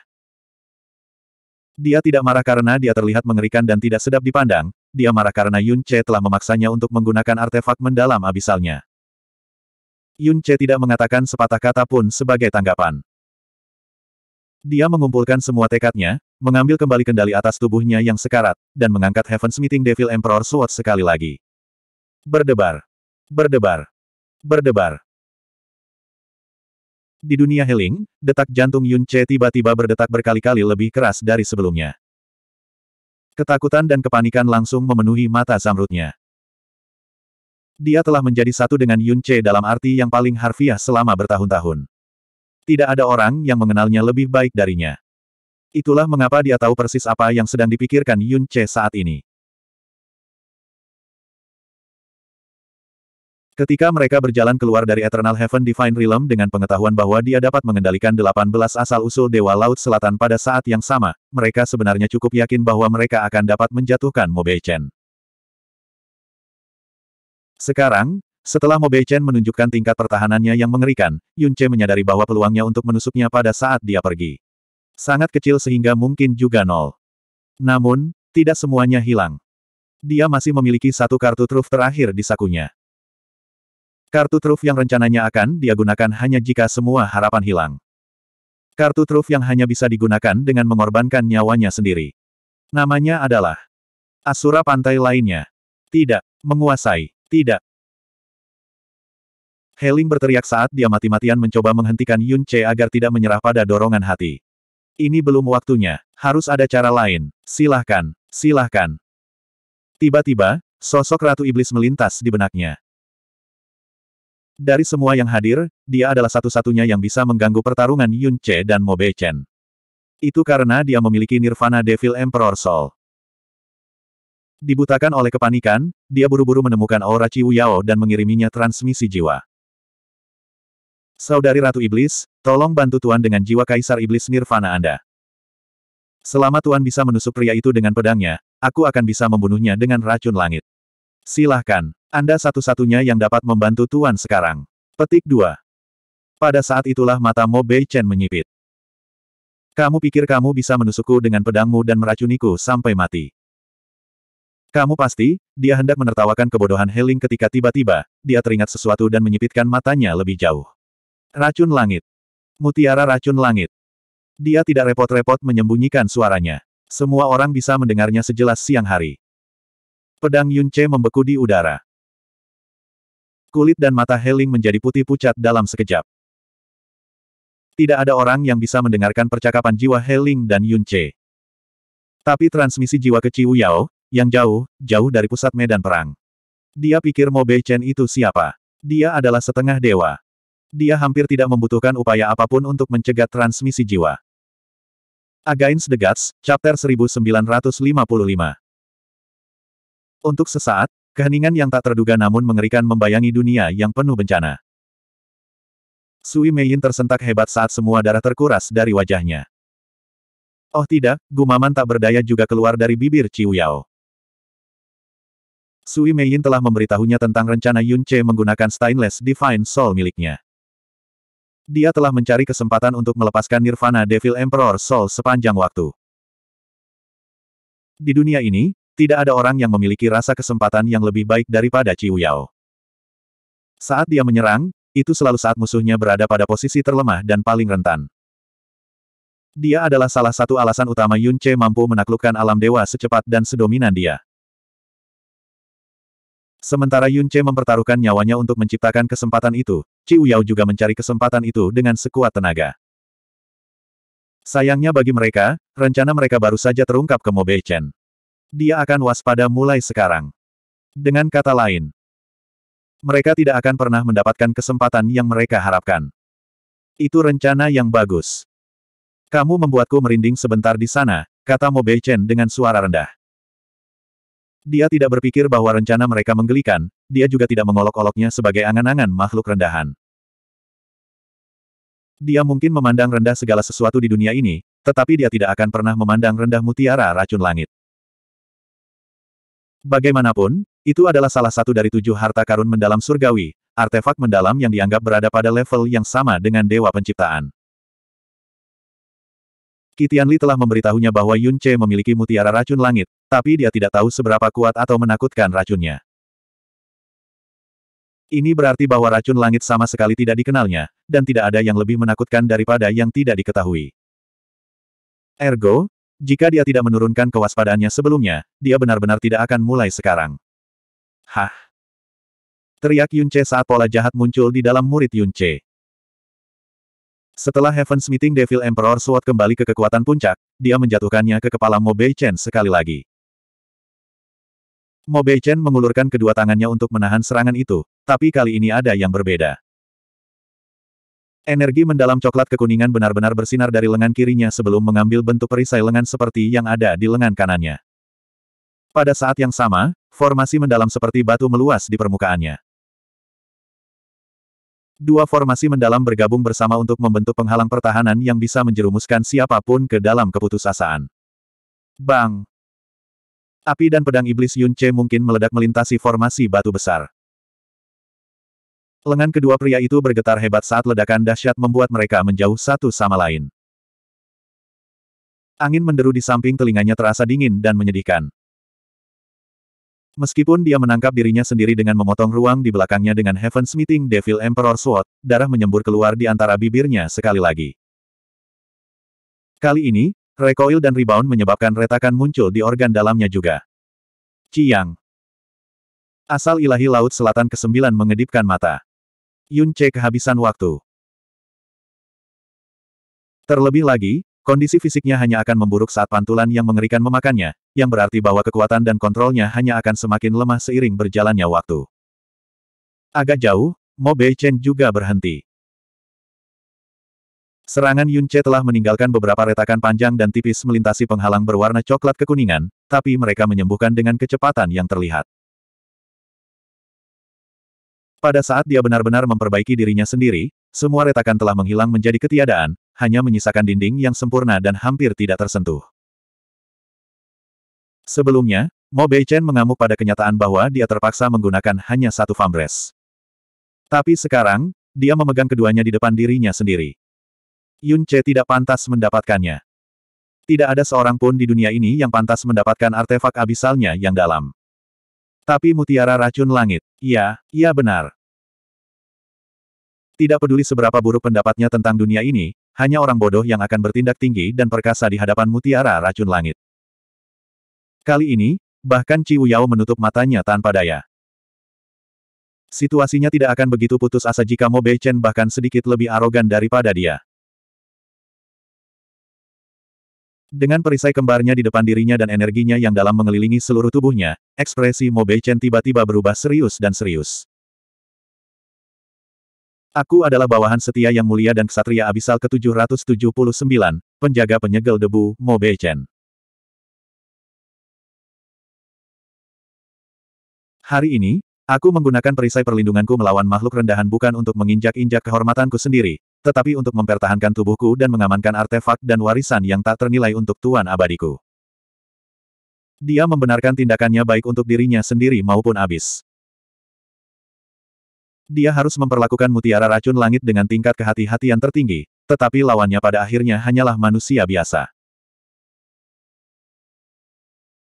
Dia tidak marah karena dia terlihat mengerikan dan tidak sedap dipandang, dia marah karena Yun Che telah memaksanya untuk menggunakan artefak mendalam abisalnya. Yun Che tidak mengatakan sepatah kata pun sebagai tanggapan. Dia mengumpulkan semua tekadnya, mengambil kembali kendali atas tubuhnya yang sekarat, dan mengangkat Heaven's Meeting Devil Emperor Sword sekali lagi. Berdebar. Berdebar. Berdebar. Di dunia healing, detak jantung Yun Che tiba-tiba berdetak berkali-kali lebih keras dari sebelumnya. Ketakutan dan kepanikan langsung memenuhi mata zamrudnya. Dia telah menjadi satu dengan Yun Che dalam arti yang paling harfiah selama bertahun-tahun. Tidak ada orang yang mengenalnya lebih baik darinya. Itulah mengapa dia tahu persis apa yang sedang dipikirkan Yun Che saat ini. Ketika mereka berjalan keluar dari Eternal Heaven Divine Realm dengan pengetahuan bahwa dia dapat mengendalikan 18 asal-usul Dewa Laut Selatan pada saat yang sama, mereka sebenarnya cukup yakin bahwa mereka akan dapat menjatuhkan Mobei Chen. Sekarang, setelah Mobei Chen menunjukkan tingkat pertahanannya yang mengerikan, Yun Che menyadari bahwa peluangnya untuk menusuknya pada saat dia pergi. Sangat kecil sehingga mungkin juga nol. Namun, tidak semuanya hilang. Dia masih memiliki satu kartu truf terakhir di sakunya. Kartu truf yang rencananya akan dia gunakan hanya jika semua harapan hilang. Kartu truf yang hanya bisa digunakan dengan mengorbankan nyawanya sendiri. Namanya adalah Asura Pantai lainnya. Tidak, menguasai, tidak. Heling berteriak saat dia mati-matian mencoba menghentikan Yun Che agar tidak menyerah pada dorongan hati. Ini belum waktunya, harus ada cara lain, silahkan, silahkan. Tiba-tiba, sosok Ratu Iblis melintas di benaknya. Dari semua yang hadir, dia adalah satu-satunya yang bisa mengganggu pertarungan Yun Che dan Mo Bei Chen. Itu karena dia memiliki Nirvana Devil Emperor Soul. Dibutakan oleh kepanikan, dia buru-buru menemukan aura Ciu Yao dan mengiriminya transmisi jiwa. Saudari Ratu Iblis, tolong bantu Tuan dengan jiwa Kaisar Iblis Nirvana Anda. Selama Tuan bisa menusuk pria itu dengan pedangnya, aku akan bisa membunuhnya dengan racun langit. Silahkan. Anda satu-satunya yang dapat membantu Tuan sekarang. Petik 2. Pada saat itulah mata Mo Bei Chen menyipit. Kamu pikir kamu bisa menusukku dengan pedangmu dan meracuniku sampai mati. Kamu pasti, dia hendak menertawakan kebodohan Heling ketika tiba-tiba, dia teringat sesuatu dan menyipitkan matanya lebih jauh. Racun langit. Mutiara racun langit. Dia tidak repot-repot menyembunyikan suaranya. Semua orang bisa mendengarnya sejelas siang hari. Pedang Yunce membeku di udara. Kulit dan mata Heling menjadi putih pucat dalam sekejap. Tidak ada orang yang bisa mendengarkan percakapan jiwa Heling dan Yun Tapi transmisi jiwa ke Ciu Yao, yang jauh, jauh dari pusat medan perang. Dia pikir Mo Bei Chen itu siapa. Dia adalah setengah dewa. Dia hampir tidak membutuhkan upaya apapun untuk mencegat transmisi jiwa. Against the Gods, Chapter 1955 Untuk sesaat, Keheningan yang tak terduga namun mengerikan membayangi dunia yang penuh bencana. Sui Yin tersentak hebat saat semua darah terkuras dari wajahnya. Oh tidak, gumaman tak berdaya juga keluar dari bibir Ciu Yao. Sui Yin telah memberitahunya tentang rencana Yun Che menggunakan stainless divine soul miliknya. Dia telah mencari kesempatan untuk melepaskan Nirvana Devil Emperor Soul sepanjang waktu. Di dunia ini, tidak ada orang yang memiliki rasa kesempatan yang lebih baik daripada Ciu Yao. Saat dia menyerang, itu selalu saat musuhnya berada pada posisi terlemah dan paling rentan. Dia adalah salah satu alasan utama Yun Che mampu menaklukkan alam dewa secepat dan sedominan dia. Sementara Yun Che mempertaruhkan nyawanya untuk menciptakan kesempatan itu, Ciuyao Yao juga mencari kesempatan itu dengan sekuat tenaga. Sayangnya bagi mereka, rencana mereka baru saja terungkap ke Mobe Chen. Dia akan waspada mulai sekarang. Dengan kata lain, mereka tidak akan pernah mendapatkan kesempatan yang mereka harapkan. Itu rencana yang bagus. Kamu membuatku merinding sebentar di sana, kata Mo Bei Chen dengan suara rendah. Dia tidak berpikir bahwa rencana mereka menggelikan, dia juga tidak mengolok-oloknya sebagai angan-angan makhluk rendahan. Dia mungkin memandang rendah segala sesuatu di dunia ini, tetapi dia tidak akan pernah memandang rendah mutiara racun langit. Bagaimanapun, itu adalah salah satu dari tujuh harta karun mendalam surgawi, artefak mendalam yang dianggap berada pada level yang sama dengan Dewa Penciptaan. Kitianli telah memberitahunya bahwa Yun Che memiliki mutiara racun langit, tapi dia tidak tahu seberapa kuat atau menakutkan racunnya. Ini berarti bahwa racun langit sama sekali tidak dikenalnya, dan tidak ada yang lebih menakutkan daripada yang tidak diketahui. Ergo, jika dia tidak menurunkan kewaspadaannya sebelumnya, dia benar-benar tidak akan mulai sekarang. Hah? Teriak Yunce saat pola jahat muncul di dalam murid Yunce. Setelah Heaven's Meeting Devil Emperor Sword kembali ke kekuatan puncak, dia menjatuhkannya ke kepala Mo Bei Chen sekali lagi. Mo Bei Chen mengulurkan kedua tangannya untuk menahan serangan itu, tapi kali ini ada yang berbeda. Energi mendalam coklat kekuningan benar-benar bersinar dari lengan kirinya sebelum mengambil bentuk perisai lengan seperti yang ada di lengan kanannya. Pada saat yang sama, formasi mendalam seperti batu meluas di permukaannya. Dua formasi mendalam bergabung bersama untuk membentuk penghalang pertahanan yang bisa menjerumuskan siapapun ke dalam keputusasaan. Bang! Api dan pedang iblis Yun Che mungkin meledak melintasi formasi batu besar. Lengan kedua pria itu bergetar hebat saat ledakan dahsyat membuat mereka menjauh satu sama lain. Angin menderu di samping telinganya terasa dingin dan menyedihkan. Meskipun dia menangkap dirinya sendiri dengan memotong ruang di belakangnya dengan Heaven's Meeting Devil Emperor Sword, darah menyembur keluar di antara bibirnya sekali lagi. Kali ini, recoil dan rebound menyebabkan retakan muncul di organ dalamnya juga. Ciang. Asal ilahi Laut Selatan ke-9 mengedipkan mata. Yun Che kehabisan waktu. Terlebih lagi, kondisi fisiknya hanya akan memburuk saat pantulan yang mengerikan memakannya, yang berarti bahwa kekuatan dan kontrolnya hanya akan semakin lemah seiring berjalannya waktu. Agak jauh, Mo Bei Chen juga berhenti. Serangan Yun Yunche telah meninggalkan beberapa retakan panjang dan tipis melintasi penghalang berwarna coklat kekuningan, tapi mereka menyembuhkan dengan kecepatan yang terlihat. Pada saat dia benar-benar memperbaiki dirinya sendiri, semua retakan telah menghilang menjadi ketiadaan, hanya menyisakan dinding yang sempurna dan hampir tidak tersentuh. Sebelumnya, Mo Beichen mengamuk pada kenyataan bahwa dia terpaksa menggunakan hanya satu Fambres. Tapi sekarang, dia memegang keduanya di depan dirinya sendiri. Yun Che tidak pantas mendapatkannya. Tidak ada seorang pun di dunia ini yang pantas mendapatkan artefak abisalnya yang dalam. Tapi mutiara racun langit, iya, iya benar. Tidak peduli seberapa buruk pendapatnya tentang dunia ini, hanya orang bodoh yang akan bertindak tinggi dan perkasa di hadapan mutiara racun langit. Kali ini, bahkan Ciu Yao menutup matanya tanpa daya. Situasinya tidak akan begitu putus asa jika Mo Bei Chen bahkan sedikit lebih arogan daripada dia. Dengan perisai kembarnya di depan dirinya dan energinya yang dalam mengelilingi seluruh tubuhnya, ekspresi Mo Bei Chen tiba-tiba berubah serius dan serius. Aku adalah bawahan setia yang mulia dan ksatria abisal ke-779, penjaga penyegel debu, Mo Beichen. Hari ini, aku menggunakan perisai perlindunganku melawan makhluk rendahan bukan untuk menginjak-injak kehormatanku sendiri, tetapi untuk mempertahankan tubuhku dan mengamankan artefak dan warisan yang tak ternilai untuk tuan abadiku. Dia membenarkan tindakannya baik untuk dirinya sendiri maupun abis. Dia harus memperlakukan mutiara racun langit dengan tingkat kehati-hatian tertinggi, tetapi lawannya pada akhirnya hanyalah manusia biasa.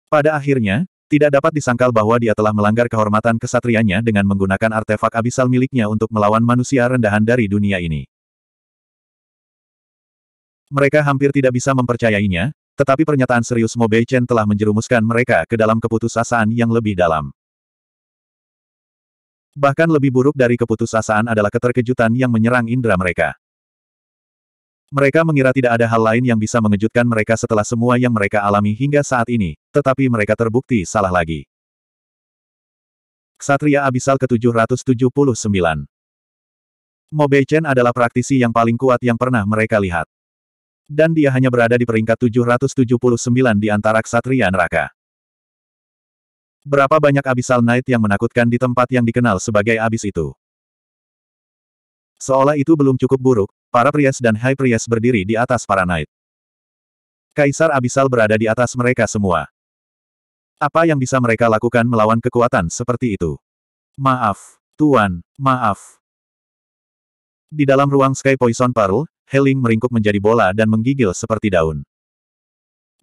Pada akhirnya, tidak dapat disangkal bahwa dia telah melanggar kehormatan kesatrianya dengan menggunakan artefak abisal miliknya untuk melawan manusia rendahan dari dunia ini. Mereka hampir tidak bisa mempercayainya, tetapi pernyataan serius Mo Beichen telah menjerumuskan mereka ke dalam keputusasaan yang lebih dalam. Bahkan lebih buruk dari keputusasaan adalah keterkejutan yang menyerang indera mereka. Mereka mengira tidak ada hal lain yang bisa mengejutkan mereka setelah semua yang mereka alami hingga saat ini, tetapi mereka terbukti salah lagi. Ksatria Abisal ke-779 Mobei Chen adalah praktisi yang paling kuat yang pernah mereka lihat. Dan dia hanya berada di peringkat 779 di antara ksatria neraka. Berapa banyak abisal Knight yang menakutkan di tempat yang dikenal sebagai abis itu? Seolah itu belum cukup buruk, para Priest dan High Priest berdiri di atas para Knight. Kaisar abisal berada di atas mereka semua. Apa yang bisa mereka lakukan melawan kekuatan seperti itu? Maaf, Tuan, maaf. Di dalam ruang Sky Poison Pearl, Heling meringkuk menjadi bola dan menggigil seperti daun.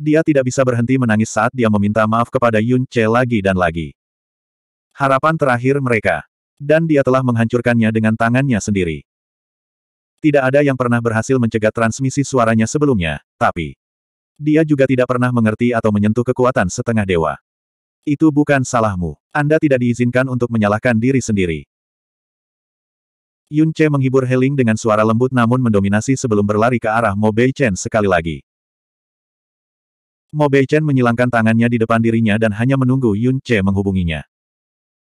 Dia tidak bisa berhenti menangis saat dia meminta maaf kepada Yun Che lagi dan lagi. Harapan terakhir mereka. Dan dia telah menghancurkannya dengan tangannya sendiri. Tidak ada yang pernah berhasil mencegah transmisi suaranya sebelumnya, tapi... Dia juga tidak pernah mengerti atau menyentuh kekuatan setengah dewa. Itu bukan salahmu. Anda tidak diizinkan untuk menyalahkan diri sendiri. Yun Che menghibur Heling dengan suara lembut namun mendominasi sebelum berlari ke arah Mo Bei Chen sekali lagi. Mo Beichen menyilangkan tangannya di depan dirinya dan hanya menunggu Yun Che menghubunginya.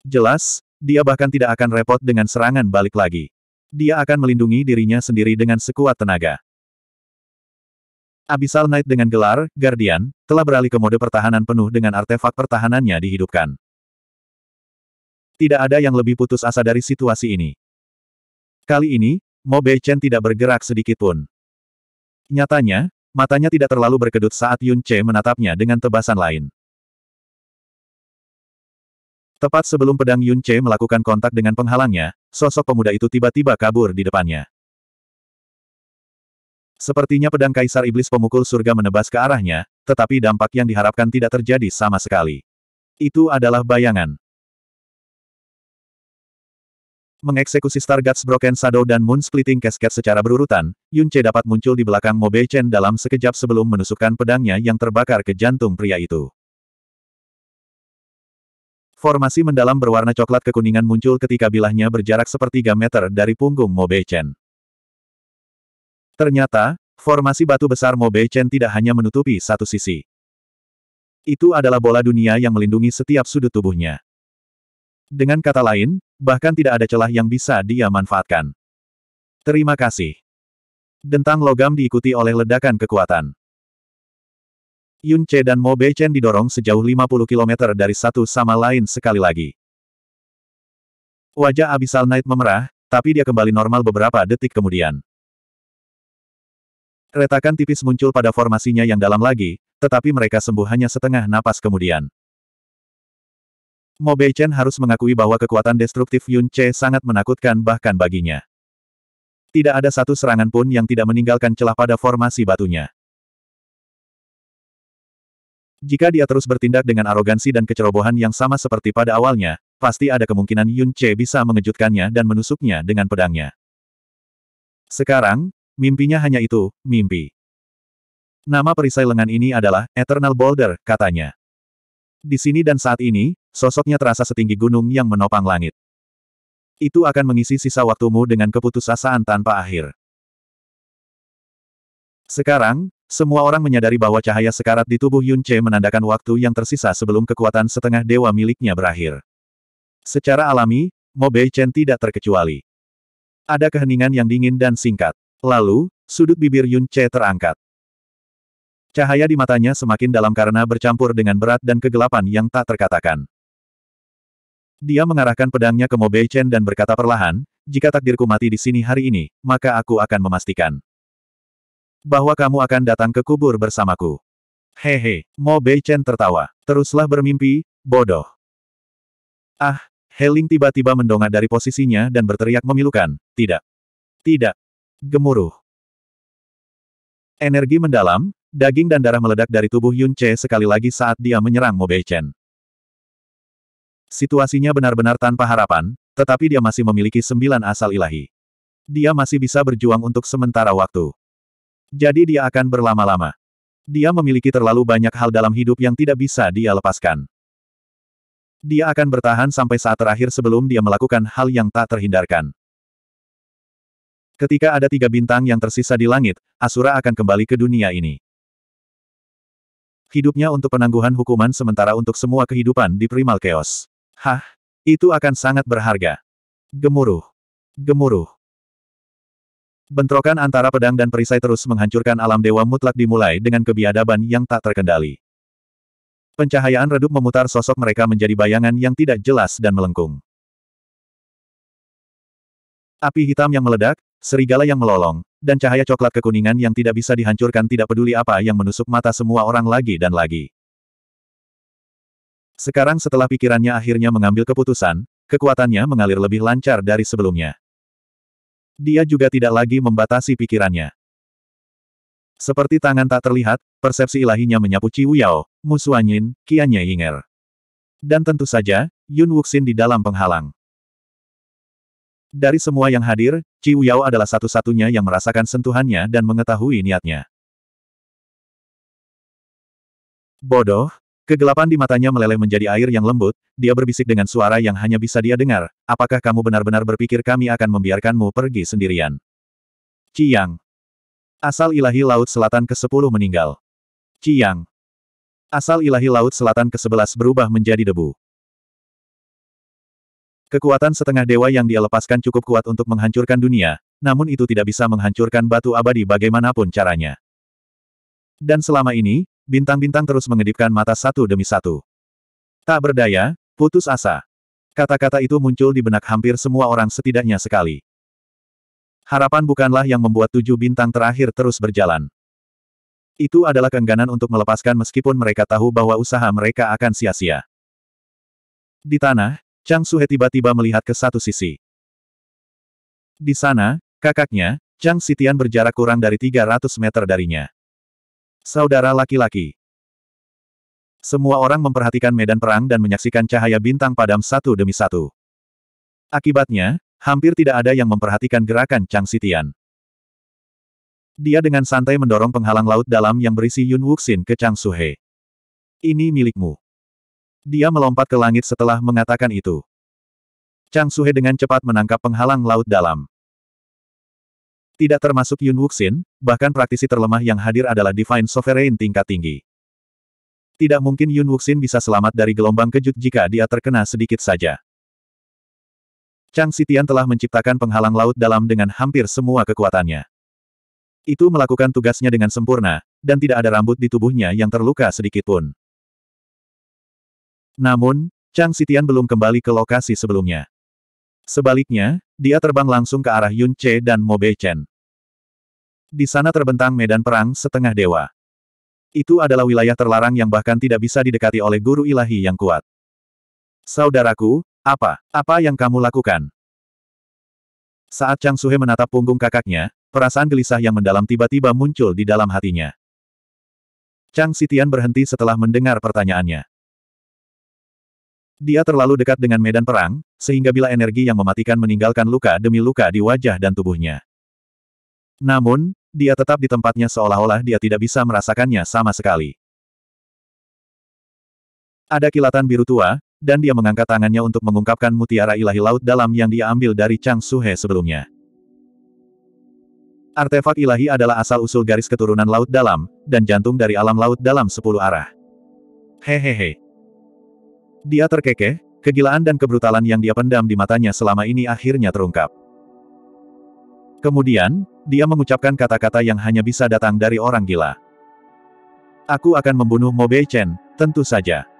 Jelas, dia bahkan tidak akan repot dengan serangan balik lagi. Dia akan melindungi dirinya sendiri dengan sekuat tenaga. Abyssal Knight dengan gelar, Guardian, telah beralih ke mode pertahanan penuh dengan artefak pertahanannya dihidupkan. Tidak ada yang lebih putus asa dari situasi ini. Kali ini, Mo Beichen tidak bergerak sedikitpun. Nyatanya, Matanya tidak terlalu berkedut saat Yun Che menatapnya dengan tebasan lain. Tepat sebelum pedang Yun Che melakukan kontak dengan penghalangnya, sosok pemuda itu tiba-tiba kabur di depannya. Sepertinya pedang Kaisar Iblis Pemukul Surga menebas ke arahnya, tetapi dampak yang diharapkan tidak terjadi sama sekali. Itu adalah bayangan. Mengeksekusi target Broken Shadow dan Moon Splitting Cascade secara berurutan, Yunce dapat muncul di belakang Bei Chen dalam sekejap sebelum menusukkan pedangnya yang terbakar ke jantung pria itu. Formasi mendalam berwarna coklat kekuningan muncul ketika bilahnya berjarak sepertiga meter dari punggung Bei Chen. Ternyata, formasi batu besar Bei Chen tidak hanya menutupi satu sisi. Itu adalah bola dunia yang melindungi setiap sudut tubuhnya. Dengan kata lain, bahkan tidak ada celah yang bisa dia manfaatkan. Terima kasih. Dentang logam diikuti oleh ledakan kekuatan. Yun Che dan Mo Bei Chen didorong sejauh 50 km dari satu sama lain sekali lagi. Wajah Abyssal Knight memerah, tapi dia kembali normal beberapa detik kemudian. Retakan tipis muncul pada formasinya yang dalam lagi, tetapi mereka sembuh hanya setengah napas kemudian. Mo Chen harus mengakui bahwa kekuatan destruktif Yun Che sangat menakutkan bahkan baginya. Tidak ada satu serangan pun yang tidak meninggalkan celah pada formasi batunya. Jika dia terus bertindak dengan arogansi dan kecerobohan yang sama seperti pada awalnya, pasti ada kemungkinan Yun Che bisa mengejutkannya dan menusuknya dengan pedangnya. Sekarang, mimpinya hanya itu, mimpi. Nama perisai lengan ini adalah Eternal Boulder, katanya. Di sini dan saat ini, Sosoknya terasa setinggi gunung yang menopang langit. Itu akan mengisi sisa waktumu dengan keputusasaan tanpa akhir. Sekarang, semua orang menyadari bahwa cahaya sekarat di tubuh Yun Che menandakan waktu yang tersisa sebelum kekuatan setengah dewa miliknya berakhir. Secara alami, Mo Bei Chen tidak terkecuali. Ada keheningan yang dingin dan singkat. Lalu, sudut bibir Yun Che terangkat. Cahaya di matanya semakin dalam karena bercampur dengan berat dan kegelapan yang tak terkatakan. Dia mengarahkan pedangnya ke Mo Bei Chen dan berkata perlahan, jika takdirku mati di sini hari ini, maka aku akan memastikan bahwa kamu akan datang ke kubur bersamaku. Hehe, Mo Bei Chen tertawa. Teruslah bermimpi, bodoh. Ah, Heling tiba-tiba mendongak dari posisinya dan berteriak memilukan, tidak. Tidak. Gemuruh. Energi mendalam, daging dan darah meledak dari tubuh Yun Che sekali lagi saat dia menyerang Mo Bei Chen. Situasinya benar-benar tanpa harapan, tetapi dia masih memiliki sembilan asal ilahi. Dia masih bisa berjuang untuk sementara waktu. Jadi dia akan berlama-lama. Dia memiliki terlalu banyak hal dalam hidup yang tidak bisa dia lepaskan. Dia akan bertahan sampai saat terakhir sebelum dia melakukan hal yang tak terhindarkan. Ketika ada tiga bintang yang tersisa di langit, Asura akan kembali ke dunia ini. Hidupnya untuk penangguhan hukuman sementara untuk semua kehidupan di Primal Chaos. Hah? Itu akan sangat berharga. Gemuruh. Gemuruh. Bentrokan antara pedang dan perisai terus menghancurkan alam dewa mutlak dimulai dengan kebiadaban yang tak terkendali. Pencahayaan redup memutar sosok mereka menjadi bayangan yang tidak jelas dan melengkung. Api hitam yang meledak, serigala yang melolong, dan cahaya coklat kekuningan yang tidak bisa dihancurkan tidak peduli apa yang menusuk mata semua orang lagi dan lagi. Sekarang setelah pikirannya akhirnya mengambil keputusan, kekuatannya mengalir lebih lancar dari sebelumnya. Dia juga tidak lagi membatasi pikirannya. Seperti tangan tak terlihat, persepsi ilahinya menyapu Ciu Yao, Musu Anyin, Yinger. Dan tentu saja, Yun Wuxin di dalam penghalang. Dari semua yang hadir, Ciu Yao adalah satu-satunya yang merasakan sentuhannya dan mengetahui niatnya. Bodoh, Kegelapan di matanya meleleh menjadi air yang lembut, dia berbisik dengan suara yang hanya bisa dia dengar, apakah kamu benar-benar berpikir kami akan membiarkanmu pergi sendirian? Ciyang. Asal ilahi Laut Selatan ke-10 meninggal. Ciyang. Asal ilahi Laut Selatan ke-11 berubah menjadi debu. Kekuatan setengah dewa yang dia lepaskan cukup kuat untuk menghancurkan dunia, namun itu tidak bisa menghancurkan batu abadi bagaimanapun caranya. Dan selama ini, Bintang-bintang terus mengedipkan mata satu demi satu. Tak berdaya, putus asa. Kata-kata itu muncul di benak hampir semua orang setidaknya sekali. Harapan bukanlah yang membuat tujuh bintang terakhir terus berjalan. Itu adalah keengganan untuk melepaskan meskipun mereka tahu bahwa usaha mereka akan sia-sia. Di tanah, Chang Suhe tiba-tiba melihat ke satu sisi. Di sana, kakaknya, Chang Sitian berjarak kurang dari 300 meter darinya. Saudara laki-laki. Semua orang memperhatikan medan perang dan menyaksikan cahaya bintang padam satu demi satu. Akibatnya, hampir tidak ada yang memperhatikan gerakan Chang Sitian. Dia dengan santai mendorong penghalang laut dalam yang berisi Yun Wuxin ke Chang Suhe. Ini milikmu. Dia melompat ke langit setelah mengatakan itu. Chang Suhe dengan cepat menangkap penghalang laut dalam. Tidak termasuk Yun Wuxin, bahkan praktisi terlemah yang hadir adalah Divine Sovereign tingkat tinggi. Tidak mungkin Yun Wuxin bisa selamat dari gelombang kejut jika dia terkena sedikit saja. Chang Sitian telah menciptakan penghalang laut dalam dengan hampir semua kekuatannya. Itu melakukan tugasnya dengan sempurna, dan tidak ada rambut di tubuhnya yang terluka sedikit pun. Namun, Chang Sitian belum kembali ke lokasi sebelumnya. Sebaliknya, dia terbang langsung ke arah Yun Che dan Bei Chen. Di sana terbentang medan perang setengah dewa. Itu adalah wilayah terlarang yang bahkan tidak bisa didekati oleh guru ilahi yang kuat. Saudaraku, apa? Apa yang kamu lakukan? Saat Chang Suhe menatap punggung kakaknya, perasaan gelisah yang mendalam tiba-tiba muncul di dalam hatinya. Chang Sitian berhenti setelah mendengar pertanyaannya. Dia terlalu dekat dengan medan perang, sehingga bila energi yang mematikan meninggalkan luka demi luka di wajah dan tubuhnya. Namun, dia tetap di tempatnya seolah-olah dia tidak bisa merasakannya sama sekali. Ada kilatan biru tua, dan dia mengangkat tangannya untuk mengungkapkan mutiara ilahi laut dalam yang dia ambil dari Chang Suhe sebelumnya. Artefak ilahi adalah asal-usul garis keturunan laut dalam, dan jantung dari alam laut dalam sepuluh arah. Hehehe. Dia terkekeh, kegilaan dan kebrutalan yang dia pendam di matanya selama ini akhirnya terungkap. Kemudian, dia mengucapkan kata-kata yang hanya bisa datang dari orang gila. Aku akan membunuh Mo Bei Chen, tentu saja.